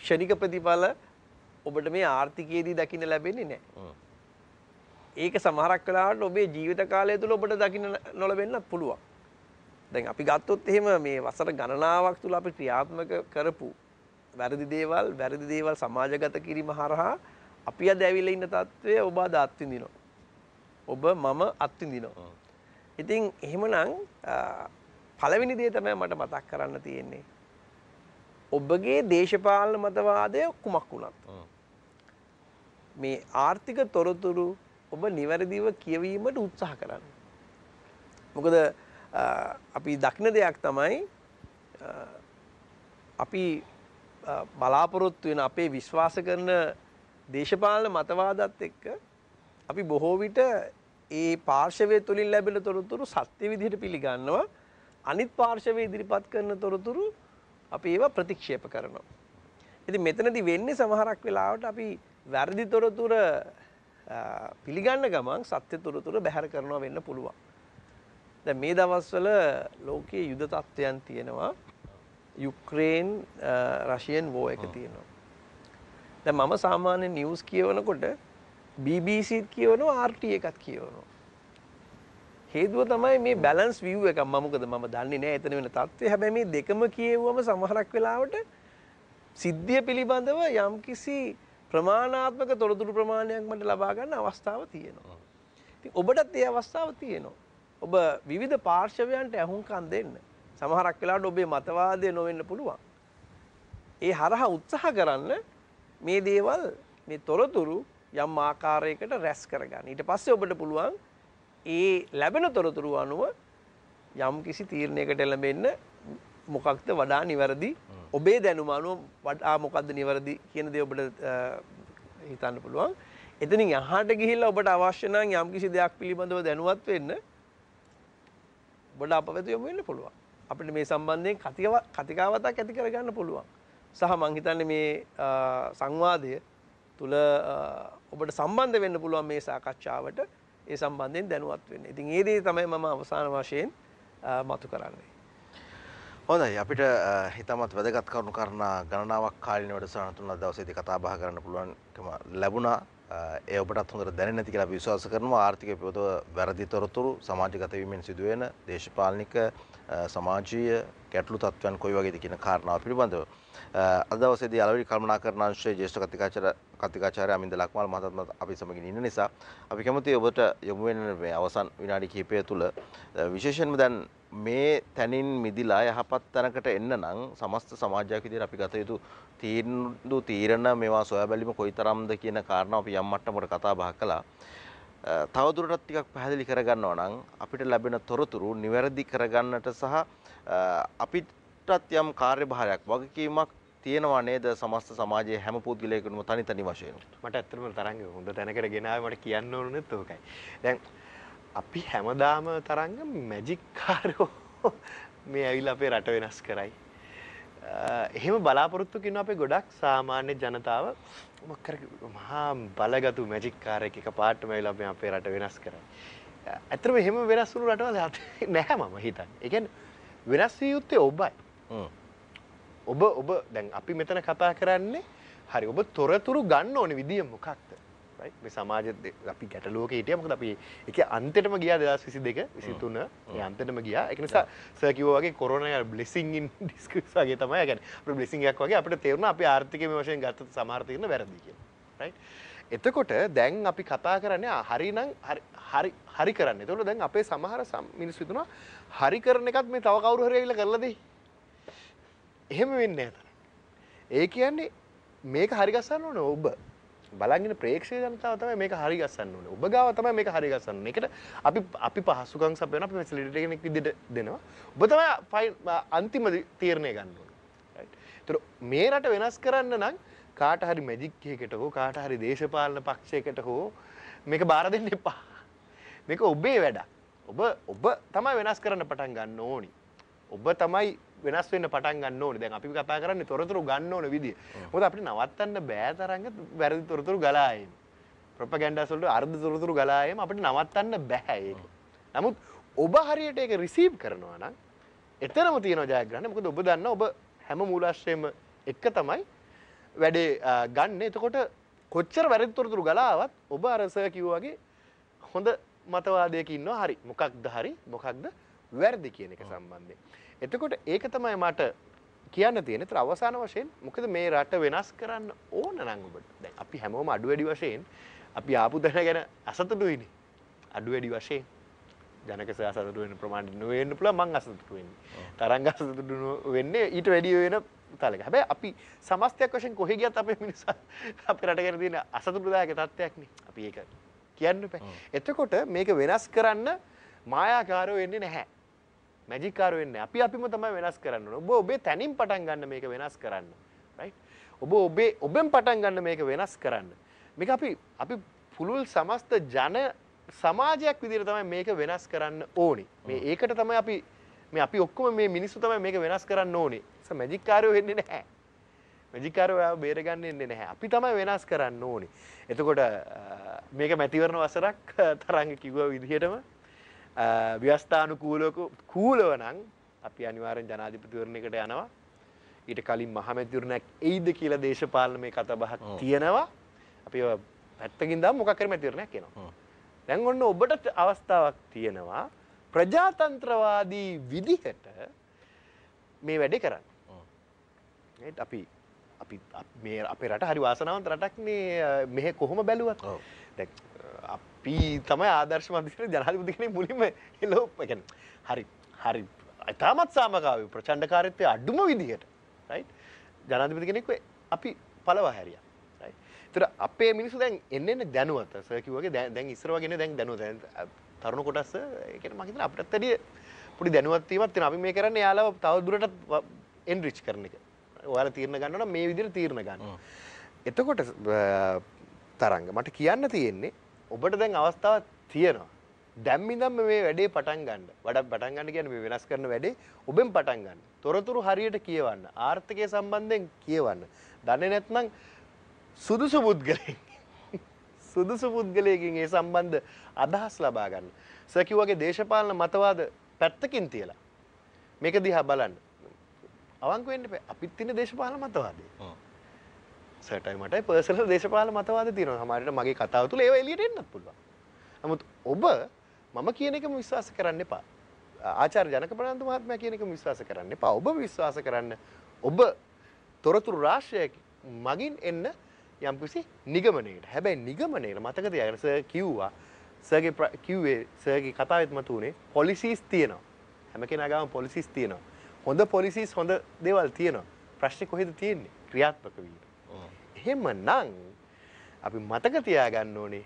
ක්ෂණික ප්‍රතිඵල ඔබට මේ ආර්ථිකයේදී දකින්න ලැබෙන්නේ නැහැ. ඒක සමහරක් වෙලාවට ඔබේ ජීවිත කාලය තුළ ඔබට දකින්න නොලැබෙන්නත් පුළුවන්. දැන් අපි ගත්තොත් එහෙම මේ වසර ගණනාවක් තුළ අපි ක්‍රියාත්මක කරපු වැරදි දේවල් වැරදි දේවල් සමාජගත කිරීම හරහා අපි අද ඇවිල්ලා ඉන්න තත්ත්වය ඔබ අද අත්විඳිනවා. ඔබ මම අත්විඳිනවා. ඉතින් එහෙමනම් පළවෙනි දේ තමයි මට මතක් කරන්න තියෙන්නේ. ඔබගේ දේශපාලන මතවාදය කුමක් වුණත් මේ ආර්ථික තොරතුරු ඔබ නිවැරදිව කියවීමට උත්සාහ කරන්න. මොකද අපි දක්න දෙයක් තමයි අපි බලාපොරොත්තු වෙන අපේ විශ්වාස කරන දේශපාලන මතවාදත් එක්ක අපි බොහෝ විට ඒ පාර්ශවය තුළින් ලැබෙන තොරතුරු සත්‍ය විදිහට පිළිගන්නවා අනිත් පාර්ශවය ඉදිරිපත් කරන තොරතුරු අපි ඒවා ප්‍රතික්ෂේප කරනවා. ඉතින් මෙතනදී වෙන්නේ සමහරක් වෙලාවට අපි වැරදි තොරතුර පිළිගන්න ගමන් සත්‍ය තොරතුර බැහැර කරනවා වෙන්න පුළුවන්. දැන් මේ දවස්වල ලෝකයේ යුද තත්ත්වයන් තියෙනවා. යුක්‍රේන් රෂියන් වෝ එක තියෙනවා. දැන් මම සාමාන්‍ය නිවුස් කියවනකොට BBCත් කියවනවා RT එකත් කියවනවා. හේතුව තමයි මේ බැලන්ස් විව් එකක් මම මොකද මම දන්නේ නැහැ එතන වෙන තත්ත්වය. හැබැයි මේ දෙකම කියෙව්වම සමහරක් වෙලාවට සිද්ධිය පිළිබඳව යම්කිසි ප්‍රමාණාත්මක තොරතුරු ප්‍රමාණයක් මට ලබා ගන්න අවස්ථාව තියෙනවා. ඉතින් ඔබටත් ඒ අවස්ථාව තියෙනවා. ඔබ විවිධ පාර්ශවයන්ට ඇහුම්කන් දෙන්න. සමහරක් වෙලාවට ඔබේ මතවාදය නොවෙන්න පුළුවන්. ඒ හරහා උත්සාහ කරන්න මේ දේවල් මේ තොරතුරු යම් ආකාරයකට රැස් කරගන්න. ඊට පස්සේ ඔබට පුළුවන් ඒ ලැබෙන තොරතුරු අනුව යම් කිසි තීරණයකට එළඹෙන්න මොකක්ද වඩා නිවැරදි ඔබේ දැනුම අනුව වඩා මොකක්ද නිවැරදි කියන දේ ඔබට හිතන්න පුළුවන්. එතනින් යහට ගිහිල්ලා ඔබට අවශ්‍ය නම් යම්කිසි දෙයක් පිළිබඳව දැනුවත් වෙන්න ඔබට අප වෙත යොමු වෙන්න පුළුවන්. අපිට මේ සම්බන්ධයෙන් කතිකාවතක් ඇති කරගන්න පුළුවන්. සහ මං හිතන්නේ මේ සංවාදය තුල ඔබට සම්බන්ධ වෙන්න පුළුවන් මේ සාකච්ඡාවට ඒ සම්බන්ධයෙන් දැනුවත් වෙන්න. ඉතින් ඒ දේ තමයි මම අවසාන වශයෙන් මතු කරන්නේ. හොඳයි අපිට හිතමත් වැදගත් කරුණු කරණා ගණනාවක් කාලින වැඩසටහන තුනක් දවසේදී කතා බහ කරන්න පුළුවන්කම ලැබුණා. ඒ ඔබටත් හොඳට දැනෙන්නේ නැති කියලා අපි විශ්වාස කරනවා. ආර්ථික පියවතව වැරදි තොරතුරු සමාජගත වීමෙන් සිදුවෙන දේශපාලනික සමාජීය ගැටලු තත්ත්වයන් කොයි වගේද කියන කාරණාව පිළිබඳව අද දවසේදී අලවි කල්මනා කරන අංශයේ ජ්‍යෙෂ්ඨ කතිකාචාර්ය කතිකාචාර්ය අමින්ද ලක්මාල් මහත්මයාත් අපි සමගින් ඉන්න නිසා අපි කැමතියි ඔබට යොමු වෙන මේ අවසන් විනාඩි කිහිපය තුළ විශේෂයෙන්ම දැන් මේ තැනින් මිදිලා යහපත් තැනකට එන්න නම් සමස්ත සමාජයක් විදිහට අපි ගත යුතු තීන්දුව තීරණ මේවා සොයා බැලීම කොයිතරම්ද කියන කාරණාව අපි යම් මට්ටමකට කතා බහ කළා. තවදුරටත් ටිකක් පැහැදිලි කරගන්නවා නම් අපිට ලැබෙන තොරතුරු නිවැරදි කරගන්නට සහ අපිටත් යම් කාර්යභාරයක් වගකීමක් තියෙනවා නේද සමස්ත සමාජයේ හැම පුද්ගලයෙකුටම තනි තනි වශයෙන්. මට ඇත්තටම තරංග හොඳ තැනකට ගෙනාවේ මට කියන්න ඕනෙත් ඕකයි. දැන් අපි හැමදාම තරංග මැජික් කාරෝ මේ ඇවිල්ලා අපේ රට වෙනස් කරයි. එහෙම බලාපොරොත්තු කියන අපේ ගොඩක් සාමාන්‍ය ජනතාව මොකක් මහා බලගතු මැජික් කාරයෙක් එක පාටම ඇවිල්ලා අපි අපේ රට වෙනස් කරයි. ඇත්තටම එහෙම වෙනස් වුණු රටවල් නැහැ මම හිතන්නේ. ඒ කියන්නේ වෙනස් විය යුත්තේ ඔබයි. ඔබ ඔබ දැන් අපි මෙතන කතා කරන්නේ හරි ඔබ තොරතුරු ගන්න ඕන විදිය මොකක්ද මේ සමාජ අපි ගැටලුවක හිටිය මොකද අපි එක අන්තෙටම ගියා දෙදස් විසි දෙක විසිතුන අන්තටම ගියා එක නිසා සකිව වගේ කොරන බ්ලෙසිංින් ඩිස්කස් වගේ තමයි ගැන බ්ලෙසිංයක් වගේ අපට තේරුණ අපි ආර්ථික වශයෙන් ගත සමාර්ථයන වැරදිිය එතකොට දැන් අපි කතා කරන්නේ හරිනම් හරි කරන්න තුළ දැන් අපේ සමහර මිනිස් විතුනා හරි කරන එකත් මේ තව කවරු හරයිල කරලදී එහෙම වෙන්නේ නැහැ. ඒ කියන්නේ මේක හරි ගස්සන්න ඕනේ ඔබ. බලන්ගෙන ප්‍රේක්ෂක ජනතාව තමයි මේක හරි ගස්සන්න ඕනේ. ඔබ ගාව තමයි මේක හරි ගස්සන්න ඕනේ. ඒකට අපි අපි පහසුකම් සපයන අපි ෆැසිලිටි කෙනෙක් විදිහට දෙනවා. ඔබ තමයි අන්තිම තීරණය ගන්න ඕනේ. රයිට්. ඒතර මේ රට වෙනස් කරන්න නම් කාට හරි මැජික් එකකට හෝ කාට හරි දේශපාලන පක්ෂයකට හෝ මේක බාර දෙන්න එපා. මේක ඔබේ වැඩක්. ඔබ ඔබ තමයි වෙනස් කරන්න පටන් ගන්න ඕනි. ඔබ තමයි වෙනස් වෙන්න පටන් ගන්න ඕනේ. දැන් අපි කතා කරන්නේ තොරතුරු ගන්න ඕන විදිය. මොකද අපිට නවත්තන්න බෑ තරංග වැරදි තොරතුරු ගලා එන්නේ. ප්‍රොපගැන්ඩාස් වලට අර්ධ තොරතුරු ගලා එම අපිට නවත්තන්න බෑ ඒක. නමුත් ඔබ හරියට ඒක රිසීව් කරනවා නම් එතරම තියෙන ජයග්‍රහණය. මොකද ඔබ දන්න ඔබ හැම මූලාශ්‍රයම එක තමයි වැඩේ ගන්න. එතකොට කොච්චර වැරදි තොරතුරු ගලාවත් ඔබ අර සර් කිව්වාගේ හොඳ මතවාදයක ඉන්නවා හරි. මොකක්ද හරි? මොකක්ද වැරදි කියන එක සම්බන්ධයෙන්. එතකොට ඒක තමයි මට කියන්න තියෙන තර අවසාන වශයෙන් මොකද මේ රට වෙනස් කරන්න ඕන නංගුබට දැ අපි හැමෝම අඩු වැඩි වශයෙන් අපි ආපු දැන ගැන අසතුටුයිනි අඩු වැඩි වශයෙන් ජනක සසතුුවෙන් ප්‍රමාණි නොවෙන්න පුළ මං අසතුටුවෙන් තරංග අසතුටු වෙන්න ඊට වැඩිය වෙන තලක හැබැ අපි සමස්තයක් වශයෙන් කොහෙගත් අපේ මිනිසා අප රටගෙන තියෙන අසතුටදායක තත්ත්වයක්න අපි ඒක කියන්න පැ එතකොට මේක වෙනස් කරන්න මායාකාරෝ වෙන්නේ නැහැ මැජිකාර වෙන්න අපි අපිම තමයි වෙනස් කරන්න ඔබ ඔබේ තැනින් පටන් ගන්න මේක වෙනස් කරන්න ඔබ ඔබේ ඔබෙන් පටන් ගන්න මේක වෙනස් කරන්න මේක අපි අපි පුළුල් සමස්ත ජන සමාජයක් විදිර තමයි මේක වෙනස් කරන්න ඕනි මේ ඒකට තමයි අපි මේ අපි ඔක්කොම මේ මිනිස්සු තමයි මේක වෙනස් කරන්න ඕනේ මැජික්කාරයෝ වෙන්නේ නැහැ මජිකරව බේරගන්න එන්නේ නැහැ අපි තමයි වෙනස් කරන්න ඕනි එතකොට මේක මැතිවරණ වසරක් තරඟ කිව්ව විදිහටම ව්‍යස්ථානුකූලක කූලව නම් අපි අනිවාර්යෙන් ජනාධිපතිවරණයකට යනවා. ඊට කලින් මහමැතිවරණයක් එයිද කියලා දේශපාලනමේ කතාබහක් තියෙනවා. අපි පැත්තකින් දාමු මොකක් හරි මැතිවරණයක් එනවා. දැන් ඔන්න ඔබට අවස්ථාවක් තියෙනවා ප්‍රජාතන්ත්‍රවාදී විදිහට මේ වැඩේ කරන්න. ඒත් අපි අපි මේ අපේ රට හරි වාසනාවන්ත රටක් මේ මෙහෙ කොහොම බැලුවත්. දැන් අපි තමයි ආදර්ශ මන්දිර ජනාධිපතිකනේ මුලින්ම එලෝ ගැන හරි හරි ඉතාමත් සාමකාව ප්‍රචණ්ඩකාරත්වය අඩුම විදිහට රයි් ජනාධිපති කෙනෙක් අපි පලවා හැරිය තර අපේ මිනිසු දැන් එන්න දැනුවත සකිවගේ දැන් ඉස්රවාගෙන දැන් දැනුව තරුණ කොටස් මහිත අපට තඩිය පුඩි දැනුවත්වීමත් අපි මේ කරන්න යාලාව තවදුරට එන්රිච් කරන එක ඔයාල තීරණ ගන්නන මේ විදිර තීරණ ගන්න එතකොට තරංග මට කියන්න තියෙන්නේ ඔබට දැන් අවස්ථාවක් තියෙනවා. දැන් ඉඳන් මේ වැඩේ පටන් ගන්න. වැඩක් පටන් ගන්න කියන්නේ මේ වෙනස් කරන වැඩේ ඔබෙන් පටන් ගන්න. තොරතුරු හරියට කියවන්න. ආර්ථිකය සම්බන්ධයෙන් කියවන්න. දන්නේ නැත්නම් සුදුසු පුද්ගලෙක් [LAUGHS] සුදුසු පුද්ගලයකින් ඒ සම්බන්ධ අදහස් ලබා ගන්න. සකිවගේ දේශපාලන මතවාද පැත්තකින් තියලා මේක දිහා බලන්න. අවංක වෙන්න අපිත් ඉන්නේ දේශපාලන මතවාදී. සටයි මට පර්සල දේශපාල මතවාද තින හමරට මගේ කතාව තුළ ඒව එලියට එන්නත් පුළුවන් නමුත් ඔබ මම කියන එක විශ්වාස කරන්න එපා ආචාර ජනක ප්‍රාන්ත මහත්මය කියන එක විශ්වාස කරන්න එපා ඔබ විශ්වාස කරන්න ඔබ තොරතුරු රාශ්‍රය මගින් එන්න යම්කිසි නිගමනයට හැබැයි නිගමනයට මතකද යනස කිව්වා සගේ කිව්වේ සගේ කතාවත් මතුනේ පොලිසිස් තියෙනවා හැම කෙනා ගාම පොලිසිස් තියෙනවා හොඳ පොලිසිස් හොඳ දේවල් තියෙනවා ප්‍රශ්නේ කොහෙද තියෙන්නේ ක්‍රියාත්මක වීම එහෙමනම් අපි මතක තියාගන්න ඕනේ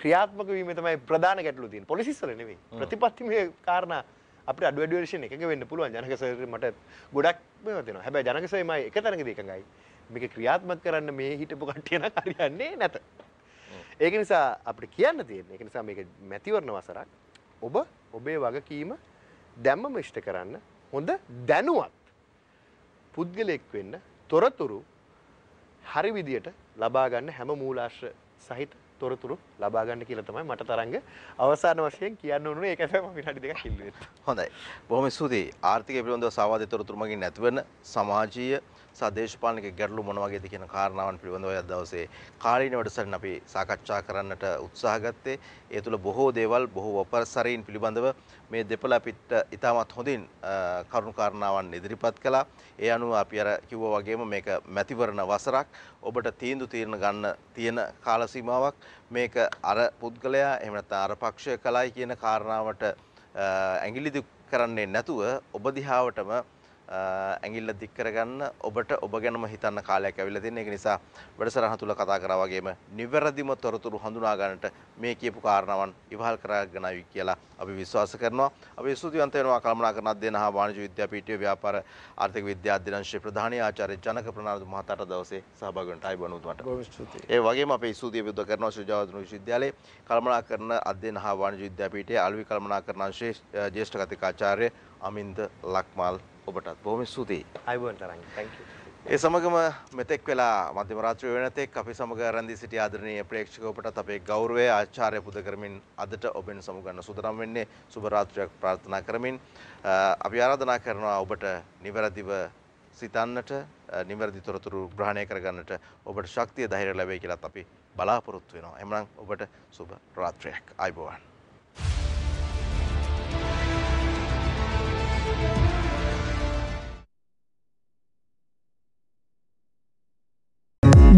ක්‍රියාත්මක වීම තමයි ප්‍රධාන ගැටලුව තියෙන්නේ. පොලිසිස් වල නෙමෙයි. ප්‍රතිපත්තිමය කාරණා අපිට අඩු වැඩි වෙර්ෂන් එකක වෙන්න පුළුවන්. ජනක සර් මට ගොඩක් මේවා තියෙනවා. හැබැයි ජනක සර් මම එක තැනකදී එකඟයි. මේක ක්‍රියාත්මක කරන්න මේ හිටපු කට්ටිය නම් හරියන්නේ නැත. ඒක නිසා අපිට කියන්න තියෙන්නේ. ඒක නිසා මේක මැතිවරණ වසරක් ඔබ ඔබේ වගකීම දැම්මම ඉෂ්ට කරන්න හොඳ දැනුවත් පුද්ගලයෙක් වෙන්න තොරතුරු හරි විදියට ලබා ගන්න හැම මූලාශ්‍ර සහිත තොරතුරු ලබා ගන්න කියලා තමයි මට තරංග අවසාන වශයෙන් කියන්න ඕනේ ඒක තමයි මම විනාඩි දෙකක් කිල්ලුවෙත්. හොඳයි. බොහොම ස්තුතියි. ආර්ථිකය පිළිබඳව සාවාදී තොරතුරු මගින් නැතිවෙන සමාජීය සදේශපාලනික ගැටලු මොන වගේද කියන කාරණාවන් පිළිබඳව අද දවසේ කාලීන වැඩසටහන අපි සාකච්ඡා කරන්නට උත්සාහ ගත්තේ. ඒ තුළ බොහෝ දේවල් බොහෝ වපසරීන් පිළිබඳව මේ දෙපළ අපිට ඉතාමත් හොඳින් කරුණු කාරණාවන් ඉදිරිපත් කළා. ඒ අනුව අපි අර කිව්වා වගේම මේක මැතිවරණ වසරක් ඔබට තීන්දුව తీරන ගන්න තියෙන කාල සීමාවක් මේක අර පුද්ගලයා එහෙම නැත්නම් අර පක්ෂය කලයි කියන කාරණාවට ඇඟිලි කරන්නේ නැතුව ඔබ දිහාවටම ඇඟිල්ල දික් කරගන්න ඔබට ඔබ ගැනම හිතන්න කාලයක් ඇවිල්ලා තියෙන ඒක නිසා වැඩසටහන තුල කතා කරා වගේම නිවැරදිම තොරතුරු හඳුනා ගන්නට මේ කියපු කාරණාවන් ඉවහල් කරගෙනයි කියලා අපි විශ්වාස කරනවා. අපි ස්තුතිවන්ත වෙනවා කල්මනා කරන අධ්‍යයනහා වාණිජ්‍ය විද්‍යාපීඨයේ ව්‍යාපාර ආර්ථික විද්‍යා අධ්‍යනාංශයේ ප්‍රධානී ආචාර්ය ජනක ප්‍රනාන්දු මහතාට දවසේ සහභාගී වුණායි බණුතුමට. බොහොම ස්තුතියි. ඒ වගේම අපේ ස්තුතිය විරුද්ධ කරනවා ශ්‍රීජාවතුණු විශ්වවිද්‍යාලයේ කල්මනා කරන අධ්‍යයනහා වාණිජ්‍ය විද්‍යාපීඨයේ අලුවි කල්මනා කරන අංශයේ ජ්‍යෙෂ්ඨ කතිකාචාර්ය අමින්ද ලක්මාල් ඔබටත් බොහොම ස්තුතියි. අයිබෝන් තරංග. Thank you. ඒ සමගම මෙතෙක් වෙලා මධ්‍යම රාත්‍රිය වෙනතෙක් අපි සමග රැඳී සිටි ආදරණීය ප්‍රේක්ෂක ඔබටත් අපේ ගෞරවය ආචාර්ය පුද කරමින් අදට ඔබෙන් සමුගන්න සුදනම් වෙන්නේ සුබ රාත්‍රියක් ප්‍රාර්ථනා කරමින් අපි ආරාධනා කරනවා ඔබට නිවැරදිව සිතන්නට නිවැරදි තොරතුරු ග්‍රහණය කරගන්නට ඔබට ශක්තිය ධෛර්ය ලැබේ කියලාත් අපි බලාපොරොත්තු වෙනවා. එමනම් ඔබට සුබ රාත්‍රියක්. ආයුබෝවන්.